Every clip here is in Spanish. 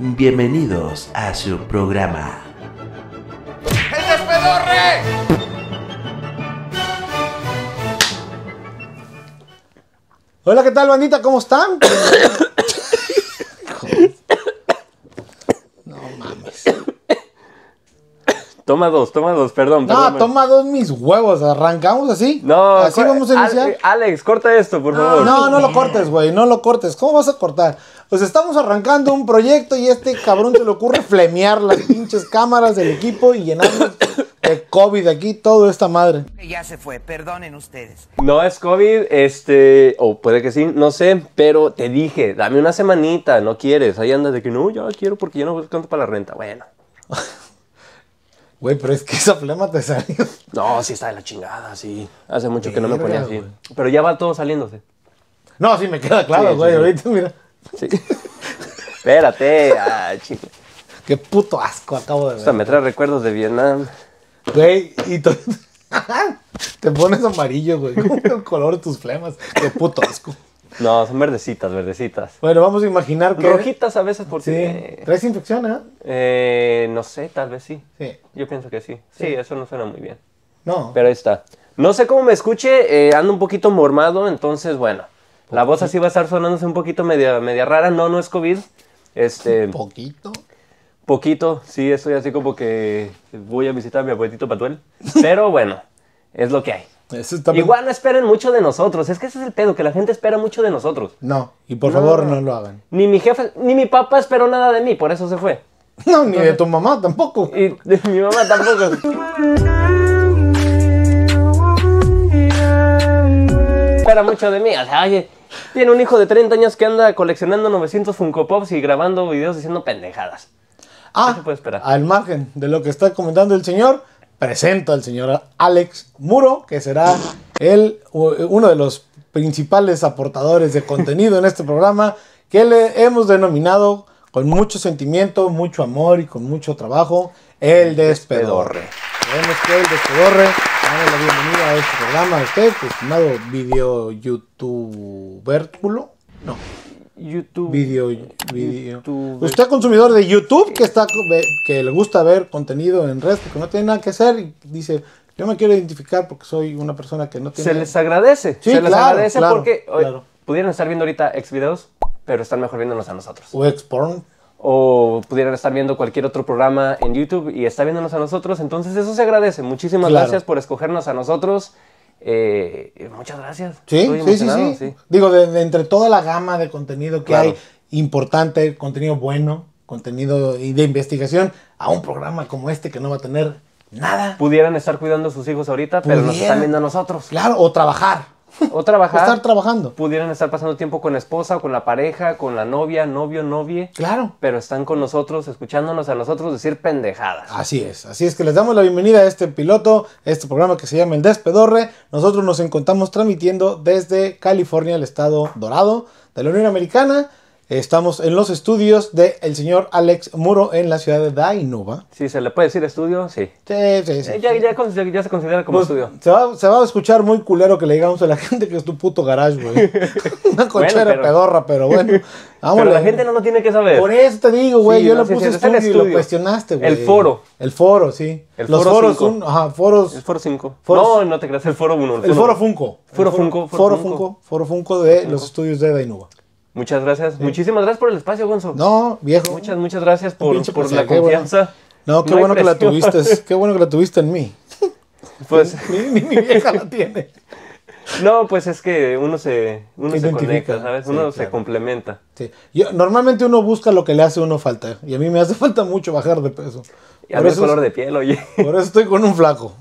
Bienvenidos a su programa. ¡El despedorre! Hola, ¿qué tal, bandita? ¿Cómo están? no mames. Toma dos, toma dos, perdón. No, toma dos mis huevos. Arrancamos así. No, así vamos a iniciar. Alex, corta esto, por favor. No, no lo ah. cortes, güey. No lo cortes. ¿Cómo vas a cortar? Pues estamos arrancando un proyecto y este cabrón se le ocurre flemear las pinches cámaras del equipo y llenarnos de COVID aquí, toda esta madre. Ya se fue, perdonen ustedes. No es COVID, este, o puede que sí, no sé, pero te dije, dame una semanita, no quieres. Ahí andas de que no, ya quiero porque yo no canto para la renta. Bueno. Güey, pero es que esa flema te salió. No, sí está de la chingada, sí. Hace mucho que no me ponía así. Pero ya va todo saliéndose. No, sí, me queda claro, güey. Ahorita, mira. Sí. Espérate, chico. Qué puto asco acabo de ver. me trae recuerdos de Vietnam. Güey, y te pones amarillo, güey. el color de tus flemas. Qué puto asco. No, son verdecitas, verdecitas. Bueno, vamos a imaginar que. Rojitas a veces porque. Sí. ¿Traes infección, ¿ah? eh? No sé, tal vez sí. Sí. Yo pienso que sí. sí. eso no suena muy bien. No. Pero ahí está. No sé cómo me escuche, eh, ando un poquito mormado, entonces bueno. La voz así va a estar sonándose un poquito media, media rara. No, no es COVID. Este, ¿Un poquito? Poquito, sí, estoy así como que voy a visitar a mi abuelito Patuel. Pero bueno, es lo que hay. Igual no esperen mucho de nosotros. Es que ese es el pedo, que la gente espera mucho de nosotros. No, y por favor no lo hagan. Ni mi jefe, ni mi papá esperó nada de mí, por eso se fue. No, ni de tu mamá tampoco. Y de mi mamá tampoco. espera mucho de mí. O sea, oye, tiene un hijo de 30 años que anda coleccionando 900 Funko Pops y grabando videos diciendo pendejadas. Ah, al margen de lo que está comentando el señor, presento al señor Alex Muro, que será el, uno de los principales aportadores de contenido en este programa, que le hemos denominado con mucho sentimiento, mucho amor y con mucho trabajo, el despedorre. Vemos que el despedorre la bienvenida a este programa a usted, estimado video youtuberculo. No. YouTube. Video. video. YouTube. Usted consumidor de YouTube que está que le gusta ver contenido en red que no tiene nada que hacer y dice, yo me quiero identificar porque soy una persona que no tiene... Se les agradece. se les agradece porque pudieron estar viendo ahorita ex videos, pero están mejor viéndonos a nosotros. O ex porn o pudieran estar viendo cualquier otro programa en YouTube y está viéndonos a nosotros. Entonces eso se agradece. Muchísimas gracias por escogernos a nosotros. Eh, muchas gracias. Sí, sí, sí, Digo, de, entre toda la gama de contenido que hay, importante, contenido bueno, contenido y de investigación, a un programa como este que no va a tener nada. Pudieran estar cuidando a sus hijos ahorita, pero nos están viendo a nosotros. Claro, o trabajar o trabajar. estar trabajando. Pudieran estar pasando tiempo con la esposa, con la pareja, con la novia, novio, novie. Claro. Pero están con nosotros, escuchándonos a nosotros decir pendejadas. Así es, así es que les damos la bienvenida a este piloto, a este programa que se llama El Despedorre. Nosotros nos encontramos transmitiendo desde California, el estado dorado de la Unión Americana. Estamos en los estudios del el señor Alex Muro en la ciudad de Dainova. Sí, se le puede decir estudio, sí. Sí, sí, sí. Eh, ya, se considera como pues, estudio. Se va, se va, a escuchar muy culero que le digamos a la gente que es tu puto garage, güey. Una conchera pedorra, pero bueno. Pero la gente no lo tiene que saber. Por eso te digo, güey. yo lo le puse estudio, y lo cuestionaste, güey. El foro. El foro, sí. El Los foro foros. son ajá, foros. El foro 5. No, no te creas, el foro 1. El, foro Funko. Foro Funko. Foro Funko. Foro Funko de los estudios de Dainova. Muchas gracias. Muchísimas gracias por el espacio, Gonzo. No, viejo. Muchas, muchas gracias por, la confianza. No, qué bueno que la tuviste. Qué bueno que la tuviste en mí. Pues. ni, mi vieja la tiene. No, pues es que uno se, uno se conecta, ¿sabes? uno se complementa. normalmente uno busca lo que le hace uno falta. Y a mí me hace falta mucho bajar de peso. Y a por eso, color de piel, oye. Por eso estoy con un flaco.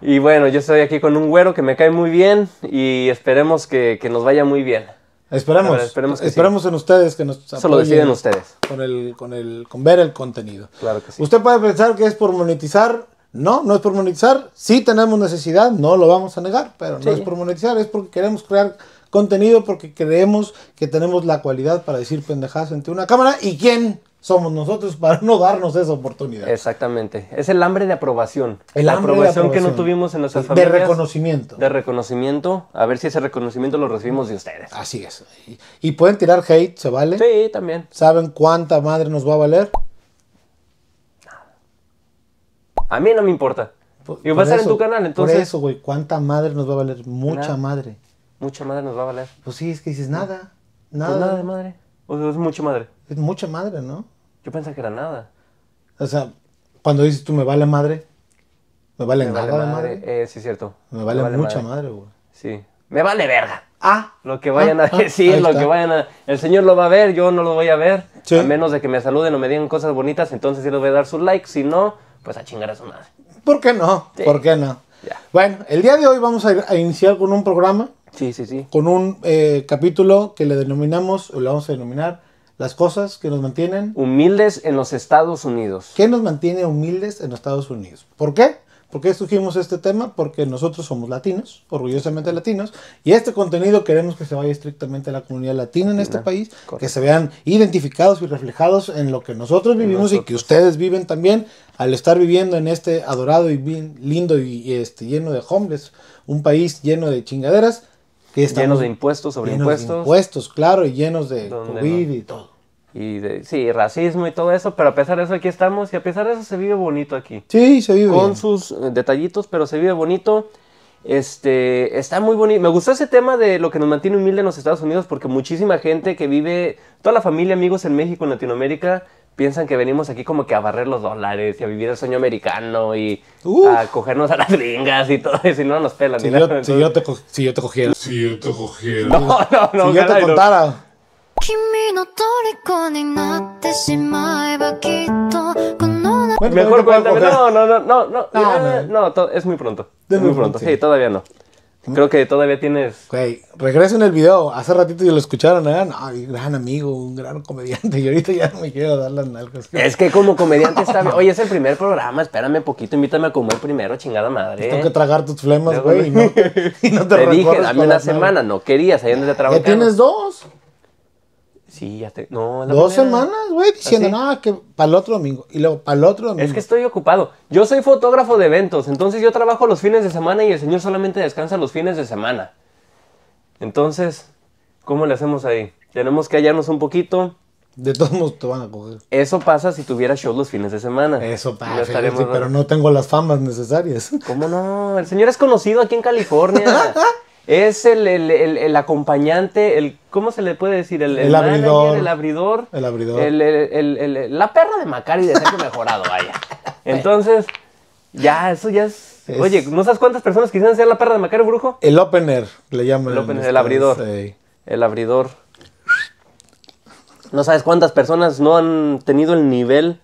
Y bueno, yo estoy aquí con un güero que me cae muy bien y esperemos que, que nos vaya muy bien. Esperamos, esperemos esperamos en ustedes que nos Eso lo deciden ustedes. Con el, con el, con ver el contenido. Claro que sí. Usted puede pensar que es por monetizar, no, no es por monetizar. Sí tenemos necesidad, no lo vamos a negar, pero no es por monetizar, es porque queremos crear contenido porque creemos que tenemos la cualidad para decir pendejadas ante una cámara. ¿Y quién somos nosotros para no darnos esa oportunidad. Exactamente. Es el hambre de aprobación. El la hambre aprobación, de aprobación que no tuvimos en nuestras familias. De reconocimiento. De reconocimiento. A ver si ese reconocimiento lo recibimos de ustedes. Así es. Y, pueden tirar hate, ¿se vale? Sí, también. ¿Saben cuánta madre nos va a valer? A mí no me importa. y va a estar en tu canal, entonces. Por eso, güey. ¿Cuánta madre nos va a valer? Mucha madre. Mucha madre nos va a valer. Pues sí, es que dices nada. Pues nada. nada de madre. O sea, es mucha madre. Es mucha madre, ¿no? Yo pensé que era nada. O sea, cuando dices tú me vale madre, me vale me vale madre. Eh, sí, es cierto. Me vale, mucha madre, güey. Sí. Me vale verga. Ah. Lo que vayan ah, a ah, decir, lo que vayan a. El Señor lo va a ver, yo no lo voy a ver. A menos de que me saluden o me digan cosas bonitas, entonces sí le voy a dar su like. Si no, pues a chingar a su madre. ¿Por qué no? ¿Por qué no? Bueno, el día de hoy vamos a, iniciar con un programa. Sí, sí, sí. Con un eh, capítulo que le denominamos, o le vamos a denominar las cosas que nos mantienen humildes en los Estados Unidos. ¿Qué nos mantiene humildes en los Estados Unidos? ¿Por qué? ¿Por qué este tema? Porque nosotros somos latinos, orgullosamente latinos, y este contenido queremos que se vaya estrictamente a la comunidad latina en este país, que se vean identificados y reflejados en lo que nosotros vivimos y que ustedes viven también al estar viviendo en este adorado y lindo y, este, lleno de hombres un país lleno de chingaderas. llenos de impuestos sobre llenos impuestos. De impuestos, claro, y llenos de COVID y todo y sí, racismo y todo eso, pero a pesar de eso aquí estamos y a pesar de eso se vive bonito aquí. Sí, se vive. Con sus eh, detallitos, pero se vive bonito. Este, está muy bonito. Me gustó ese tema de lo que nos mantiene humilde en los Estados Unidos porque muchísima gente que vive, toda la familia, amigos en México, en Latinoamérica, piensan que venimos aquí como que a barrer los dólares y a vivir el sueño americano y a cogernos a las gringas y todo eso y no nos pelan. Si, yo, yo, te, si cogiera. Si yo te cogiera. No, no, no. Si yo te contara. Mejor cuéntame. No, no, no, no, no. No, no, no es muy pronto. Es muy pronto. Sí, todavía no. Creo que todavía tienes. Güey, regreso en el video. Hace ratito ya lo escucharon, ¿eh? Ay, gran amigo, un gran comediante. Y ahorita ya no me quiero dar las nalgas. Es que como comediante está bien. Oye, es el primer programa, espérame un poquito, invítame a comer primero, chingada madre. Tengo que tragar tus flemas, güey. Y no, y no te dije, dame una semana, no querías, ahí Ya tienes dos. Sí, ya te. No, la Dos semanas, güey, diciendo, no, ah, que para el otro domingo. Y luego, para el otro domingo. Es que estoy ocupado. Yo soy fotógrafo de eventos, entonces yo trabajo los fines de semana y el señor solamente descansa los fines de semana. Entonces, ¿cómo le hacemos ahí? Tenemos que hallarnos un poquito. De todos modos te van a coger. Eso pasa si tuviera shows los fines de semana. Eso pasa. Pero no tengo las famas necesarias. ¿Cómo no? El señor es conocido aquí en California. Es el, acompañante, el ¿cómo se le puede decir? El, abridor, el abridor. El abridor. la perra de Macari de Mejorado, vaya. Entonces, ya, eso ya es, Oye, ¿no sabes cuántas personas quisieran ser la perra de Macari Brujo? El opener, le llaman. El opener, el abridor. Este, el abridor. No sabes cuántas personas no han tenido el nivel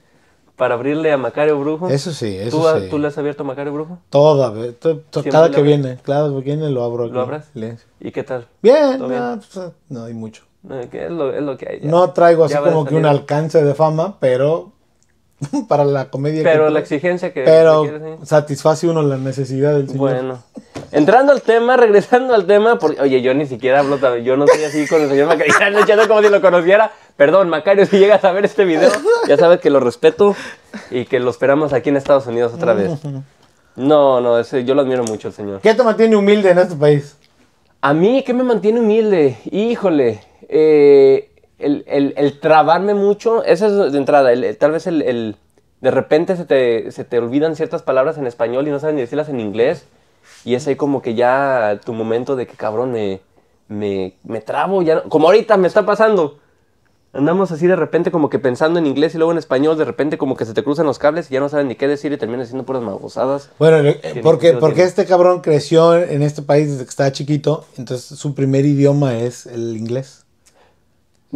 para abrirle a Macario Brujo. Eso sí, eso ¿Tú, sí. ¿Tú le has abierto a Macario Brujo? Toda, to, cada que viene, claro que viene lo abro. Aquí. ¿Lo abras? ¿Y qué tal? Bien, pues, no, hay mucho. es, lo, que hay. No traigo así como que un alcance de fama, pero para la comedia. Pero la exigencia que... Pero ¿eh? satisface uno la necesidad del señor. Bueno. Entrando al tema, regresando al tema, porque, oye, yo ni siquiera hablo, yo no estoy así con el señor Macario, echando como si lo conociera. Perdón, Macario, si llegas a ver este video, ya sabes que lo respeto y que lo esperamos aquí en Estados Unidos otra vez. No, no, yo lo admiro mucho, el señor. ¿Qué te mantiene humilde en este país? A mí, ¿qué me mantiene humilde? Híjole, eh, el, el, el trabarme mucho, eso es de entrada, tal vez el, de repente se te, olvidan ciertas palabras en español y no saben decirlas en inglés, y es ahí como que ya tu momento de que cabrón me, trabo, ya como ahorita me está pasando. Andamos así de repente como que pensando en inglés y luego en español, de repente como que se te cruzan los cables y ya no saben ni qué decir y terminan haciendo puras magosadas. Bueno, eh, porque, porque este cabrón creció en este país desde que estaba chiquito, entonces su primer idioma es el inglés.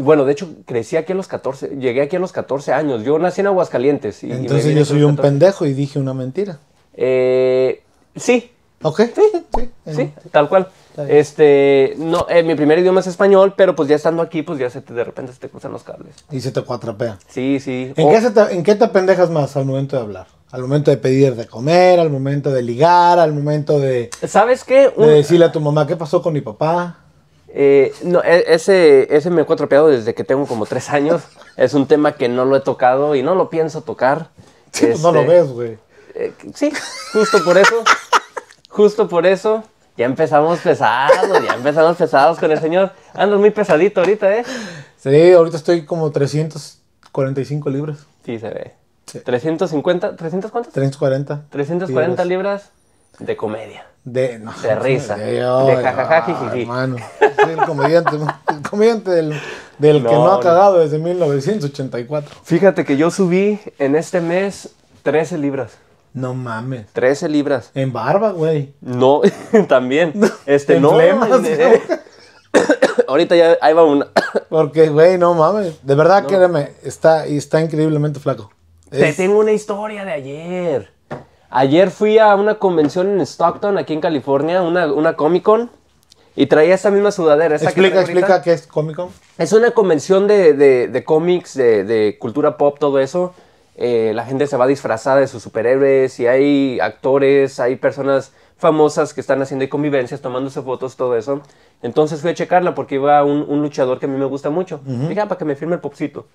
Bueno, de hecho, crecí aquí a los 14, llegué aquí a los 14 años. Yo nací en Aguascalientes. Y Entonces yo soy un pendejo y dije una mentira. Eh, sí. Ok. Sí, sí, tal cual. Este, no, eh, mi primer idioma es español, pero pues ya estando aquí, pues ya se te, de repente se te cruzan los cables. Y se te cuatrapea. Sí, sí. ¿En, qué te, pendejas más al momento de hablar? Al momento de pedir de comer, al momento de ligar, al momento de... ¿Sabes qué? De decirle a tu mamá, ¿qué pasó con mi papá? Eh, no, e, ese, ese me he cuatropeado desde que tengo como tres años. es un tema que no lo he tocado y no lo pienso tocar. Pues, no lo este, ves, güey. Eh, sí, justo por eso. justo por eso. Ya empezamos pesados, ya empezamos pesados con el señor. Ando muy pesadito ahorita, ¿eh? Sí, ahorita estoy como 345 libras. Sí, se ve. 350, ¿300 cuántas? 340. 340 libras de comedia. De, risa. De, el comediante, el comediante del, que no ha cagado desde 1984. Fíjate que yo subí en este mes 13 libras. No mames. 13 libras. En barba, güey. No, también. Este, no. Eh. ahorita ya ahí va una. Porque, güey, no mames. De verdad, créeme, está, está increíblemente flaco. Te tengo una historia de ayer. Ayer fui a una convención en Stockton, aquí en California, una, una Comic Con. Y traía esta misma sudadera. explica, explica qué es Comic Con. Es una convención de, cómics, de, cultura pop, todo eso. Eh, la gente se va disfrazada de sus superhéroes y hay actores, hay personas famosas que están haciendo convivencias, tomándose fotos, todo eso. Entonces fui a checarla porque iba un, un luchador que a mí me gusta mucho. Ah, para que me firme el popcito.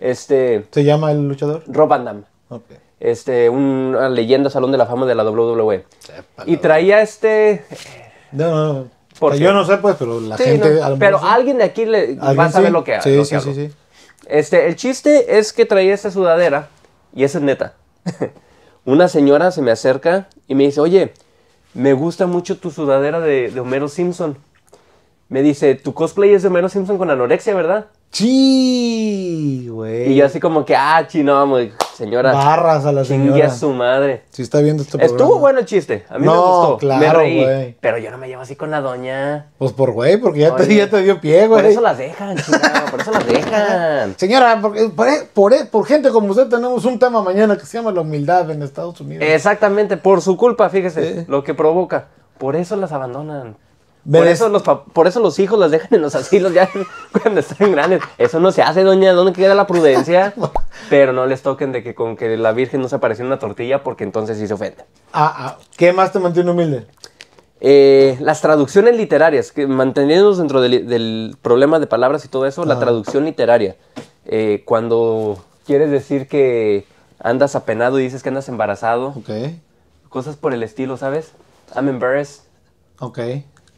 Este, ¿Se llama el luchador? Rob Van Okay este, una leyenda Salón de la Fama de la WWE. Y traía este... No, no, yo no sé, pues, pero la gente... pero alguien de aquí le va a saber lo que hace. Sí, sí, sí, Este, el chiste es que traía esta sudadera, y esa es neta. una señora se me acerca y me dice, oye, me gusta mucho tu sudadera de, de Homero Simpson. Me dice, tu cosplay es de Homero Simpson con anorexia, ¿verdad? ¡Chi! Güey. Y yo así como que, ah, chino, no, señora. Barras a la señora. su madre. Si está viendo este programa. Estuvo bueno el chiste. A mí no, me gustó. claro, güey. Pero yo no me llevo así con la doña. Pues por güey, porque ya, te, dio pie, güey. Por eso las dejan, por eso las dejan. Señora, por, por, por, gente como usted tenemos un tema mañana que se llama la humildad en Estados Unidos. Exactamente, por su culpa, fíjese, lo que provoca. Por eso las abandonan. Por eso, los por eso los hijos las dejan en los asilos ya cuando están grandes. Eso no se hace, doña. ¿Dónde queda la prudencia? Pero no les toquen de que con que la Virgen no se apareció una tortilla porque entonces sí se ofende Ah, ah. ¿Qué más te mantiene humilde? Eh, las traducciones literarias, que manteniéndonos dentro del, problema de palabras y todo eso, la traducción literaria. Eh, cuando quieres decir que andas apenado y dices que andas embarazado. Okay. Cosas por el estilo, ¿sabes? I'm embarrassed. Ok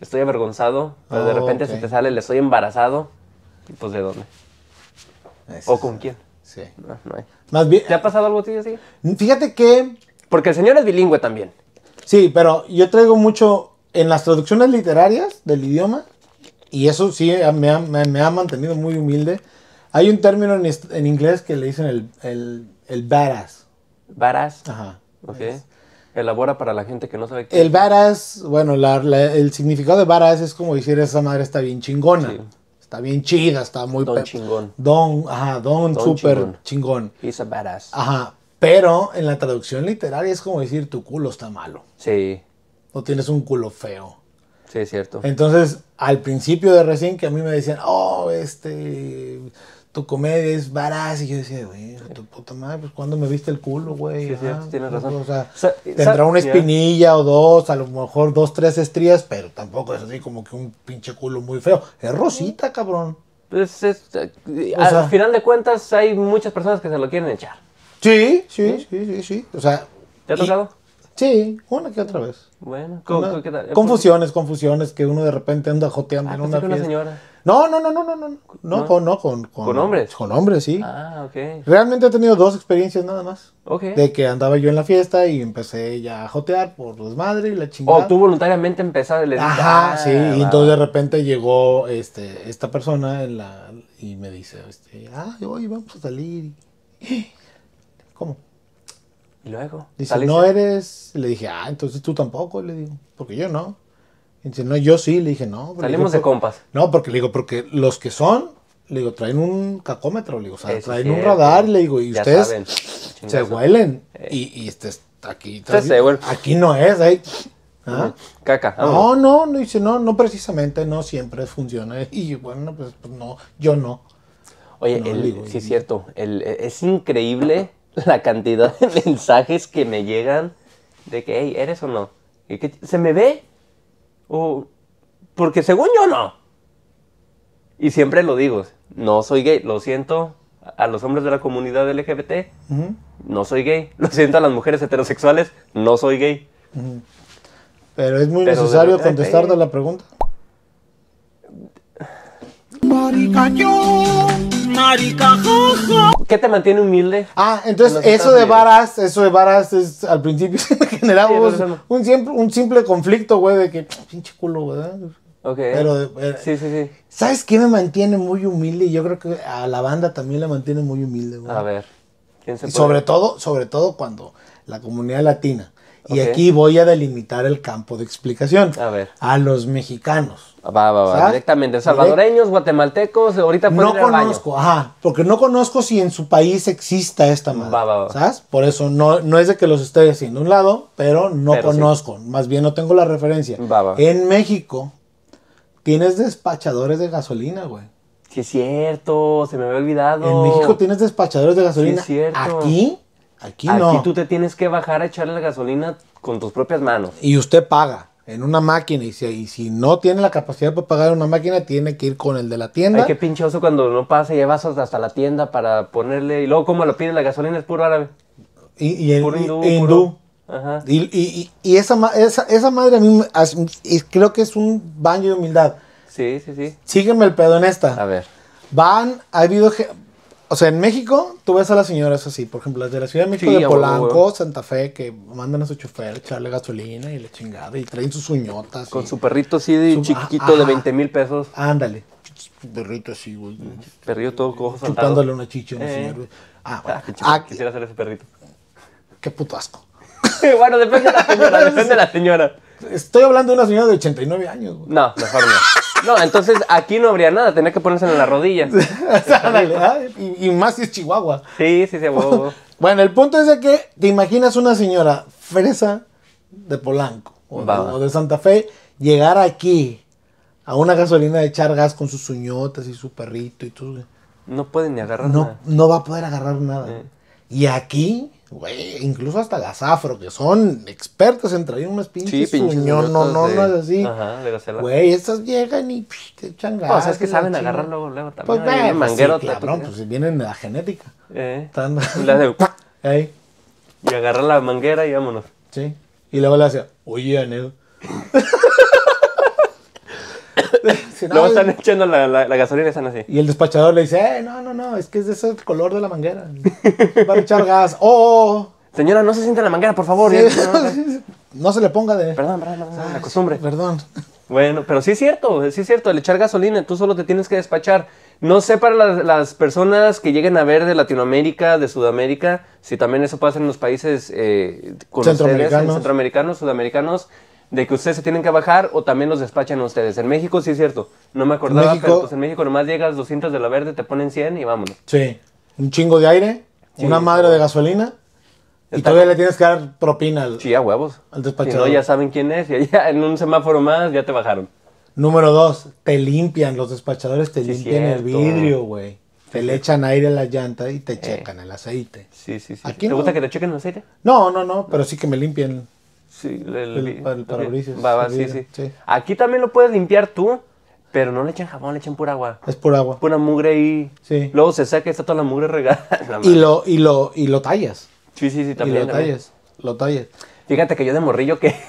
estoy avergonzado, pero de oh, repente se te sale, le estoy embarazado, y pues de dónde. o con quién. Sí. ¿Te ha pasado algo así? Fíjate que. Porque el señor es bilingüe también. Sí, pero yo traigo mucho en las traducciones literarias del idioma, y eso sí me ha, mantenido muy humilde. Hay un término en, inglés que le dicen el, el, el Ajá. Ok. Elabora para la gente que no sabe qué El varas, bueno, el significado de varas es como decir esa madre está bien chingona. Está bien chida, está muy... Don chingón. Don, ajá, don, super chingón. chingón. He's a badass. Ajá, pero en la traducción literaria es como decir tu culo está malo. Sí. O tienes un culo feo. Sí, es cierto. Entonces, al principio de recién que a mí me decían, oh, este tu comedia es varaz. Y yo decía, güey, tu puta madre, pues cuando me viste el culo, güey. Sí, sí, ah, tienes razón. O sea, tendrá una espinilla o dos, a lo mejor dos, tres estrías, pero tampoco es así como que un pinche culo muy feo. Es rosita, cabrón. Pues eh, al final de cuentas, hay muchas personas que se lo quieren echar. sí, sí, sí, sí. sí. O sea. ¿Te ha tocado? Sí, una que otra vez. Bueno, Confusiones, confusiones, que uno de repente anda joteando ah, en una, fiesta una señora. No, no, no, no, no, no, no, con, no, con, hombres. Con hombres, sí. Ah, ok. Realmente he tenido dos experiencias nada más. Ok. De que andaba yo en la fiesta y empecé ya a jotear por madres y la chingada. O tú voluntariamente empezaste, el Ajá, ah, sí. y entonces de repente llegó este, esta persona la, y me dice, este, ah, hoy vamos a salir. ¿Cómo? Y luego. Dice, no eres. Le dije, ah, entonces tú tampoco, le digo, porque yo no. dice, no, yo sí, le dije, no. Salimos de compas. No, porque le digo, porque los que son, le digo, traen un cacómetro, le digo, o sea, traen un radar, le digo, y ustedes se huelen. Eh. Y, y este, aquí, aquí no es, ahí. ¿Ah? Caca. no No, no, dice, no, no precisamente, no siempre funciona. Y bueno, pues, pues, no, yo no. Oye, sí es cierto, e, es increíble la cantidad de mensajes que me llegan de que, hey, ¿eres o no? ¿Y ¿Se me ve? O, porque según yo no. Y siempre lo digo, no soy gay, lo siento a los hombres de la comunidad LGBT, no soy gay. Lo siento a las mujeres heterosexuales, no soy gay. Pero es muy necesario contestar ¿eh? la pregunta. ¿Qué te mantiene humilde? Ah, entonces eso de varas, eso de varas es al principio generado. un, simple, un simple conflicto, güey, de que pinche culo, güey Okay. Pero, eh, eh, sí, sí, sí. ¿Sabes qué me mantiene muy humilde? Y yo creo que a la banda también la mantiene muy humilde, güey. A ver. y sobre todo, sobre todo cuando la comunidad latina y aquí voy a delimitar el campo de explicación. A ver. A los mexicanos. Va, va, va. Directamente. Salvadoreños, guatemaltecos, ahorita pueden No conozco, ajá. Porque no conozco si en su país exista esta madre. Va, va, va. ¿Sabes? Por eso no, no es de que los esté haciendo un lado, pero no conozco. Más bien no tengo la referencia. Va, va. En México tienes despachadores de gasolina, güey. Sí, es cierto. Se me había olvidado. En México tienes despachadores de gasolina. Sí, es cierto. Aquí Aquí, no. Aquí tú te tienes que bajar a echarle la gasolina con tus propias manos. Y usted paga en una máquina y si, no tiene la capacidad para pagar en una máquina, tiene que ir con el de la tienda. Ay, qué pinchoso cuando no pasa y vas hasta la tienda para ponerle. Y luego, como lo pide la gasolina? Es puro árabe. Y, y puro hindú. Y, e hindú. Ajá. y, esa, esa, esa madre a mí creo que es un baño de humildad. Sí, sí, sí. Sígueme el pedo en esta. A ver. Van, ha habido o sea, en México, tú ves a las señoras así, por ejemplo, las de la Ciudad de México, de Polanco, Santa Fe, que mandan a su chofer echarle gasolina y le chingada, y traen sus uñotas. Con su perrito así de chiquito de 20 mil pesos. Ándale. Perrito así, güey. Perrito todo cojo saltado. una chicha a un eh. señora. Ah, ah, bueno. Ah, quisiera ser ese perrito. Qué puto asco. bueno, depende de la señora, depende de la señora. Estoy hablando de una señora de 89 años, güey. No, mejor no. No, entonces aquí no habría nada, tenía que ponerse en las rodillas. Ah, y, más si es Chihuahua. Sí, sí, sí, bueno, el punto es de que te imaginas una señora fresa de Polanco o, de, Santa Fe llegar aquí a una gasolina de echar gas con sus uñotas y su perrito y todo. No puede ni agarrar nada. No va a poder agarrar nada. Eh. Y aquí Güey, incluso hasta las afro, que son expertos en traer unas pinches, sí, pinches no, no, no, no es así. Ajá, de Güey, estas llegan y psh, te O sea, es que saben agarrar luego, luego también. Pues, pues manguero. Pues sí, cabrón, pues vienen de la genética. Eh. La de... Ahí. Y agarrar la manguera y vámonos. Sí. Y luego le hace, oye, Anel. Luego están echando la, gasolina y están así. Y el despachador le dice, eh, no, no, no, es que es de ese color de la manguera. Va a echar gas. ¡Oh! Señora, no se siente en la manguera, por favor. Sí. No, no, se le ponga de... Perdón, perdón, perdón, la costumbre. Perdón. Bueno, pero sí es cierto, sí es cierto, el echar gasolina, tú solo te tienes que despachar. No sé para las, personas que lleguen a ver de Latinoamérica, de Sudamérica, si también eso pasa en los países eh, centroamericanos. centroamericanos, sudamericanos, de que ustedes se tienen que bajar o también los despachan a ustedes. En México sí es cierto, no me acordaba, en México pues nomás llegas 200 de la verde, te ponen 100 y vámonos. Sí, un chingo de aire, una madre de gasolina. y todavía le tienes que dar propina al, sí, a huevos. al despachador. ya saben quién es. Y ya en un semáforo más ya te bajaron. Número dos, te limpian. Los despachadores te limpian el vidrio, güey. Te le echan aire a la llanta y te checan el aceite. Sí, sí, sí. ¿Te gusta que te chequen el aceite? No, no, no, pero sí que me limpien Sí, el, Aquí también lo puedes limpiar tú, pero no le echen jabón, le echen pura agua. Es pura agua. Pura mugre ahí. Luego se saca y está toda la mugre regada. y, lo, y, lo, y lo tallas. Sí, sí, sí, también. Y lo tallas, Fíjate que yo de morrillo que...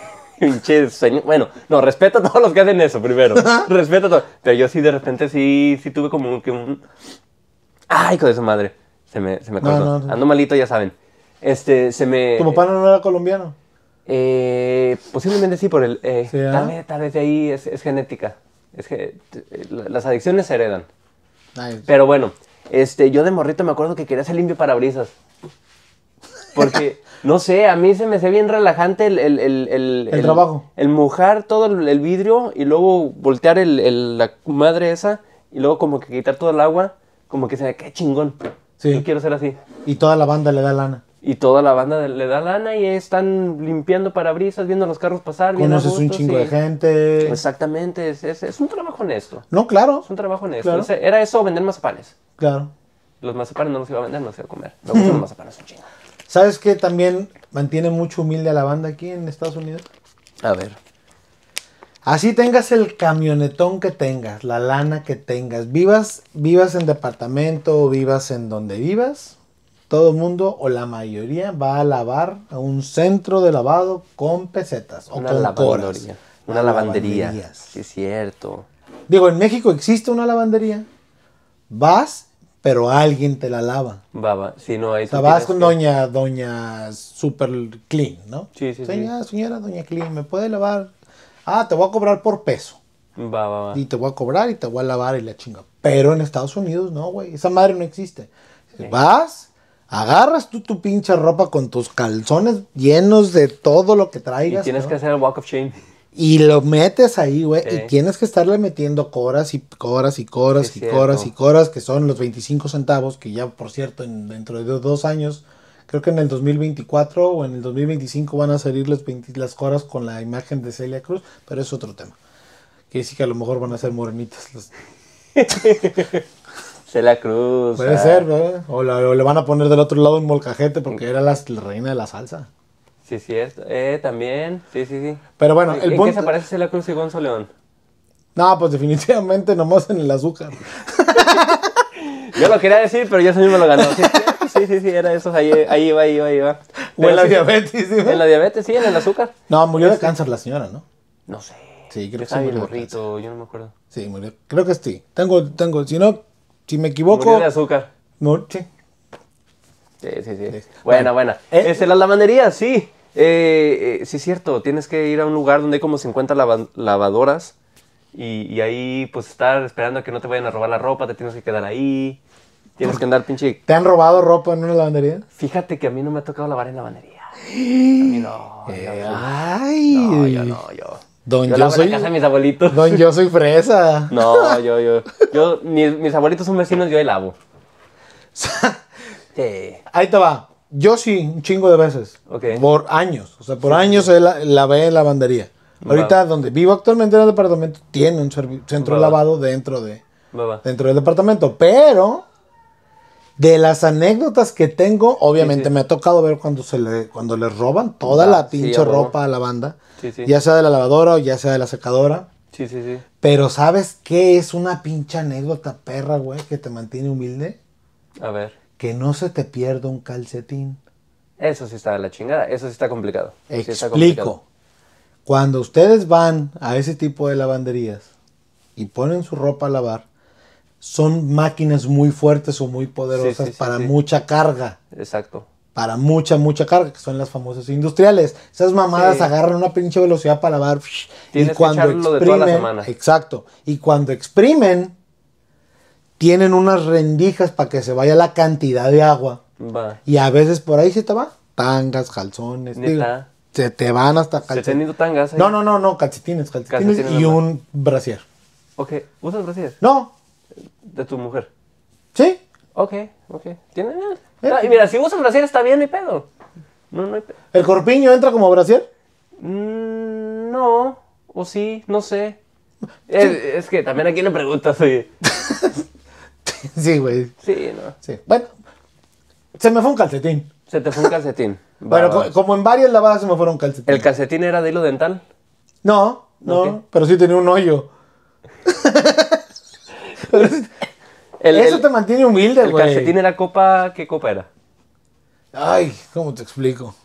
Bueno, no, respeto a todos los que hacen eso primero. respeto a todos. Pero yo sí, de repente, sí, sí tuve como que un. ¡Ay, con esa madre! Se me, se me Ando malito, ya saben. Este, se me. como pana no era colombiano? Eh, posiblemente sí, por el... Eh, ¿ah? tal, vez, de ahí es, genética. Es que las adicciones se heredan. Pero bueno, este, yo de morrito me acuerdo que quería ser limpio parabrisas. Porque, no sé, a mí se me hace bien relajante el... El, trabajo. El mojar todo el, vidrio y luego voltear la madre esa y luego como que quitar todo el agua. Como que se me que chingón. Sí. quiero ser así. Y toda la banda le da lana. Y toda la banda le da lana y están limpiando parabrisas, viendo los carros pasar. es un chingo de gente. Exactamente, es, es, un trabajo honesto. No, claro. Es un trabajo honesto. esto. era eso vender mazapanes. Claro. Los mazapanes no los iba a vender, no los iba a comer. gustan los mazapanes son chingo. ¿Sabes qué también mantiene mucho humilde a la banda aquí en Estados Unidos? A ver. Así tengas el camionetón que tengas, la lana que tengas, vivas, vivas en departamento o vivas en donde vivas todo el mundo o la mayoría va a lavar a un centro de lavado con pesetas o una con coras. Una lavandería. Sí, es cierto. Digo, en México existe una lavandería. Vas, pero alguien te la lava. Va, Si no hay. vas con doña, doña Super Clean, ¿no? Sí, sí, señora, sí. Señora, doña Clean, ¿me puede lavar? Ah, te voy a cobrar por peso. Va, va, va. Y te voy a cobrar y te voy a lavar y la chinga. Pero en Estados Unidos no, güey. Esa madre no existe. Vas, agarras tú tu pincha ropa con tus calzones llenos de todo lo que traigas. Y tienes que hacer el walk of shame. Y lo metes ahí, güey. Y tienes que estarle metiendo coras y coras y coras y coras y coras, que son los 25 centavos, que ya, por cierto, en, dentro de dos años, creo que en el 2024 o en el 2025 van a salir las las coras con la imagen de Celia Cruz, pero es otro tema. Que sí que a lo mejor van a ser morenitas las... Se la cruz. Puede ah. ser, ¿verdad? O, le van a poner del otro lado un molcajete porque mm. era la, reina de la salsa. Sí, cierto. Eh, también. Sí, sí, sí. Pero bueno, el ¿En qué se parece Cela Cruz y Gonzo León? No, pues definitivamente nomás en el azúcar. yo lo quería decir, pero yo eso mismo lo ganó. Sí, sí, sí, era eso. Ahí, ahí iba, ahí iba, ahí iba. en la diabetes. ¿sí? En la diabetes, sí, en el azúcar. No, murió de este. cáncer la señora, ¿no? No sé. Sí, creo que sí. Estaba morrito, yo no me acuerdo. Sí, murió. Creo que sí. Tengo, tengo, si no, si me equivoco. Murió de azúcar. sí. Sí, sí, sí. Buena, bueno. buena. ¿Eh? Este, la las lavanderías, sí. Eh, eh, sí, es cierto. Tienes que ir a un lugar donde hay como 50 lavadoras. Y, ahí, pues, estar esperando a que no te vayan a robar la ropa. Te tienes que quedar ahí. Tienes que andar pinche. ¿Te han robado ropa en una lavandería? Fíjate que a mí no me ha tocado lavar en lavandería. A mí no. Eh, ay. No, yo no, yo. Don yo, soy. La casa de mis abuelitos. Don yo soy fresa. No, yo, yo. yo mis, abuelitos son vecinos, yo ahí lavo. sí. Ahí te va. Yo sí, un chingo de veces. Okay. Por años. O sea, por años La, lavé en lavandería. Ahorita donde vivo actualmente en el departamento tiene un centro lavado dentro de dentro del departamento, pero de las anécdotas que tengo, obviamente me ha tocado ver cuando se le, cuando les roban toda ah, la pinche ropa a la banda. Ya sea de la lavadora o ya sea de la secadora. Sí, sí, sí. Pero ¿sabes qué es una pinche anécdota perra, güey, que te mantiene humilde? A ver. Que no se te pierda un calcetín. Eso sí está de la chingada, eso sí está complicado. Explico. Cuando ustedes van a ese tipo de lavanderías y ponen su ropa a lavar, son máquinas muy fuertes o muy poderosas para mucha carga. Exacto. Para mucha, mucha carga, que son las famosas industriales. Esas mamadas agarran una pinche velocidad para lavar. Tienes y cuando que de toda la semana. Exacto. Y cuando exprimen, tienen unas rendijas para que se vaya la cantidad de agua. Va. Y a veces por ahí se te va. Tangas, calzones. se te van hasta calcetines. ¿Se te tangas? Ahí? No, no, no, no, calcetines, calcetines, y un brasier. Ok, ¿usas brasier? No, de tu mujer. ¿Sí? Ok, ok. ¿Tiene? Eh. Eh, ah, y eh. mira, si usa brasier está bien, no hay pedo. No, no hay pedo. ¿El corpiño entra como brasier? Mm, no, o sí, no sé. Es, que también aquí le preguntas, oye. Sí, güey. Sí, no. Sí. Bueno, se me fue un calcetín. Se te fue un calcetín. bueno, como en varias lavadas se me fueron calcetín. ¿El calcetín era de hilo dental? No, no, pero sí tenía un hoyo. pero, eso te mantiene humilde, güey. El calcetín era copa, ¿qué copa era? Ay, ¿cómo te explico?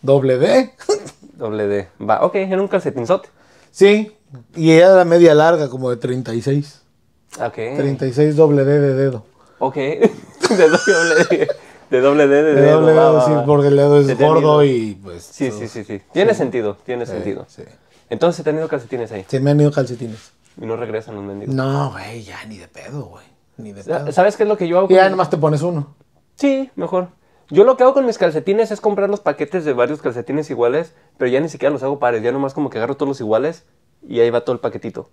¿Doble D? Doble D. Va, ok, era un calcetinzote. Sí, y era la media larga, como de 36. Ok. 36 doble D de dedo. Ok. de doble D. De doble D de, de Doble D, sí, porque el dedo es gordo y pues. Sí, sí, sí, sí. Tiene sentido, tiene sentido. Sí. Entonces, ¿te han ido calcetines ahí? Sí, me han ido calcetines. ¿Y no regresan un mendigo. No, güey, ya ni de pedo, güey. ¿Sabes qué es lo que yo hago? Y ya nomás te pones uno. Sí, mejor. Yo lo que hago con mis calcetines es comprar los paquetes de varios calcetines iguales, pero ya ni siquiera los hago pares, ya nomás como que agarro todos los iguales y ahí va todo el paquetito.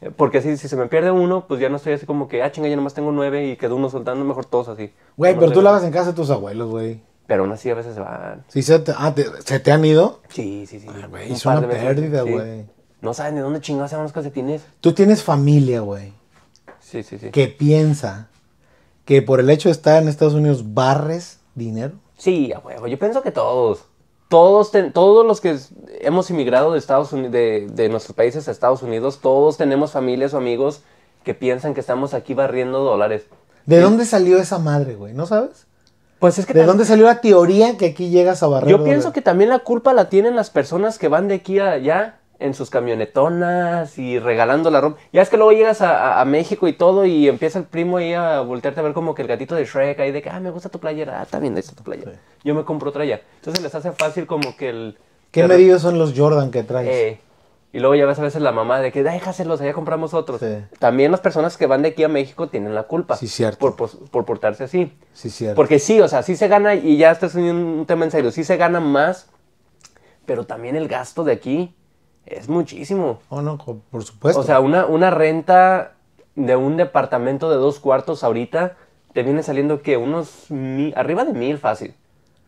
Eh, porque así, si se me pierde uno, pues ya no estoy así como que, ah, chinga, ya nomás tengo nueve y quedó uno soltando, mejor todos así. Güey, pero tú lavas en casa de tus abuelos, güey. Pero aún así a veces se van. Ah, se te, han ido? Sí, sí, sí. Ay, güey, es una pérdida, güey. No saben de dónde chingados se van los calcetines. Tú tienes familia, güey sí, sí, que piensa que por el hecho de estar en Estados Unidos barres dinero. Sí, a huevo. Yo pienso que todos. Todos, todos los que hemos inmigrado de, Estados Unidos, de, nuestros países a Estados Unidos, todos tenemos familias o amigos que piensan que estamos aquí barriendo dólares. ¿De dónde salió esa madre, güey? ¿No sabes? Pues es que. ¿De dónde salió la teoría que aquí llegas a barrer? Yo pienso que también la culpa la tienen las personas que van de aquí a allá en sus camionetonas y regalando la ropa. Ya es que luego llegas a, México y todo y empieza el primo ahí a voltearte a ver como que el gatito de Shrek ahí de que, ah, me gusta tu playera, ah, también de tu playera. Yo me compro otra ya. Entonces les hace fácil como que el... ¿Qué medios son los Jordan que traes? Eh, y luego ya ves a veces la mamá de que, déjaselos, allá compramos otros. También las personas que van de aquí a México tienen la culpa. Sí, cierto. Por, portarse así. Sí, cierto. Porque sí, o sea, sí se gana, y ya estás es un, un tema en serio, sí se gana más, pero también el gasto de aquí es muchísimo. Oh, no, por supuesto. O sea, una, una renta de un departamento de dos cuartos ahorita te viene saliendo que unos arriba de mil fácil.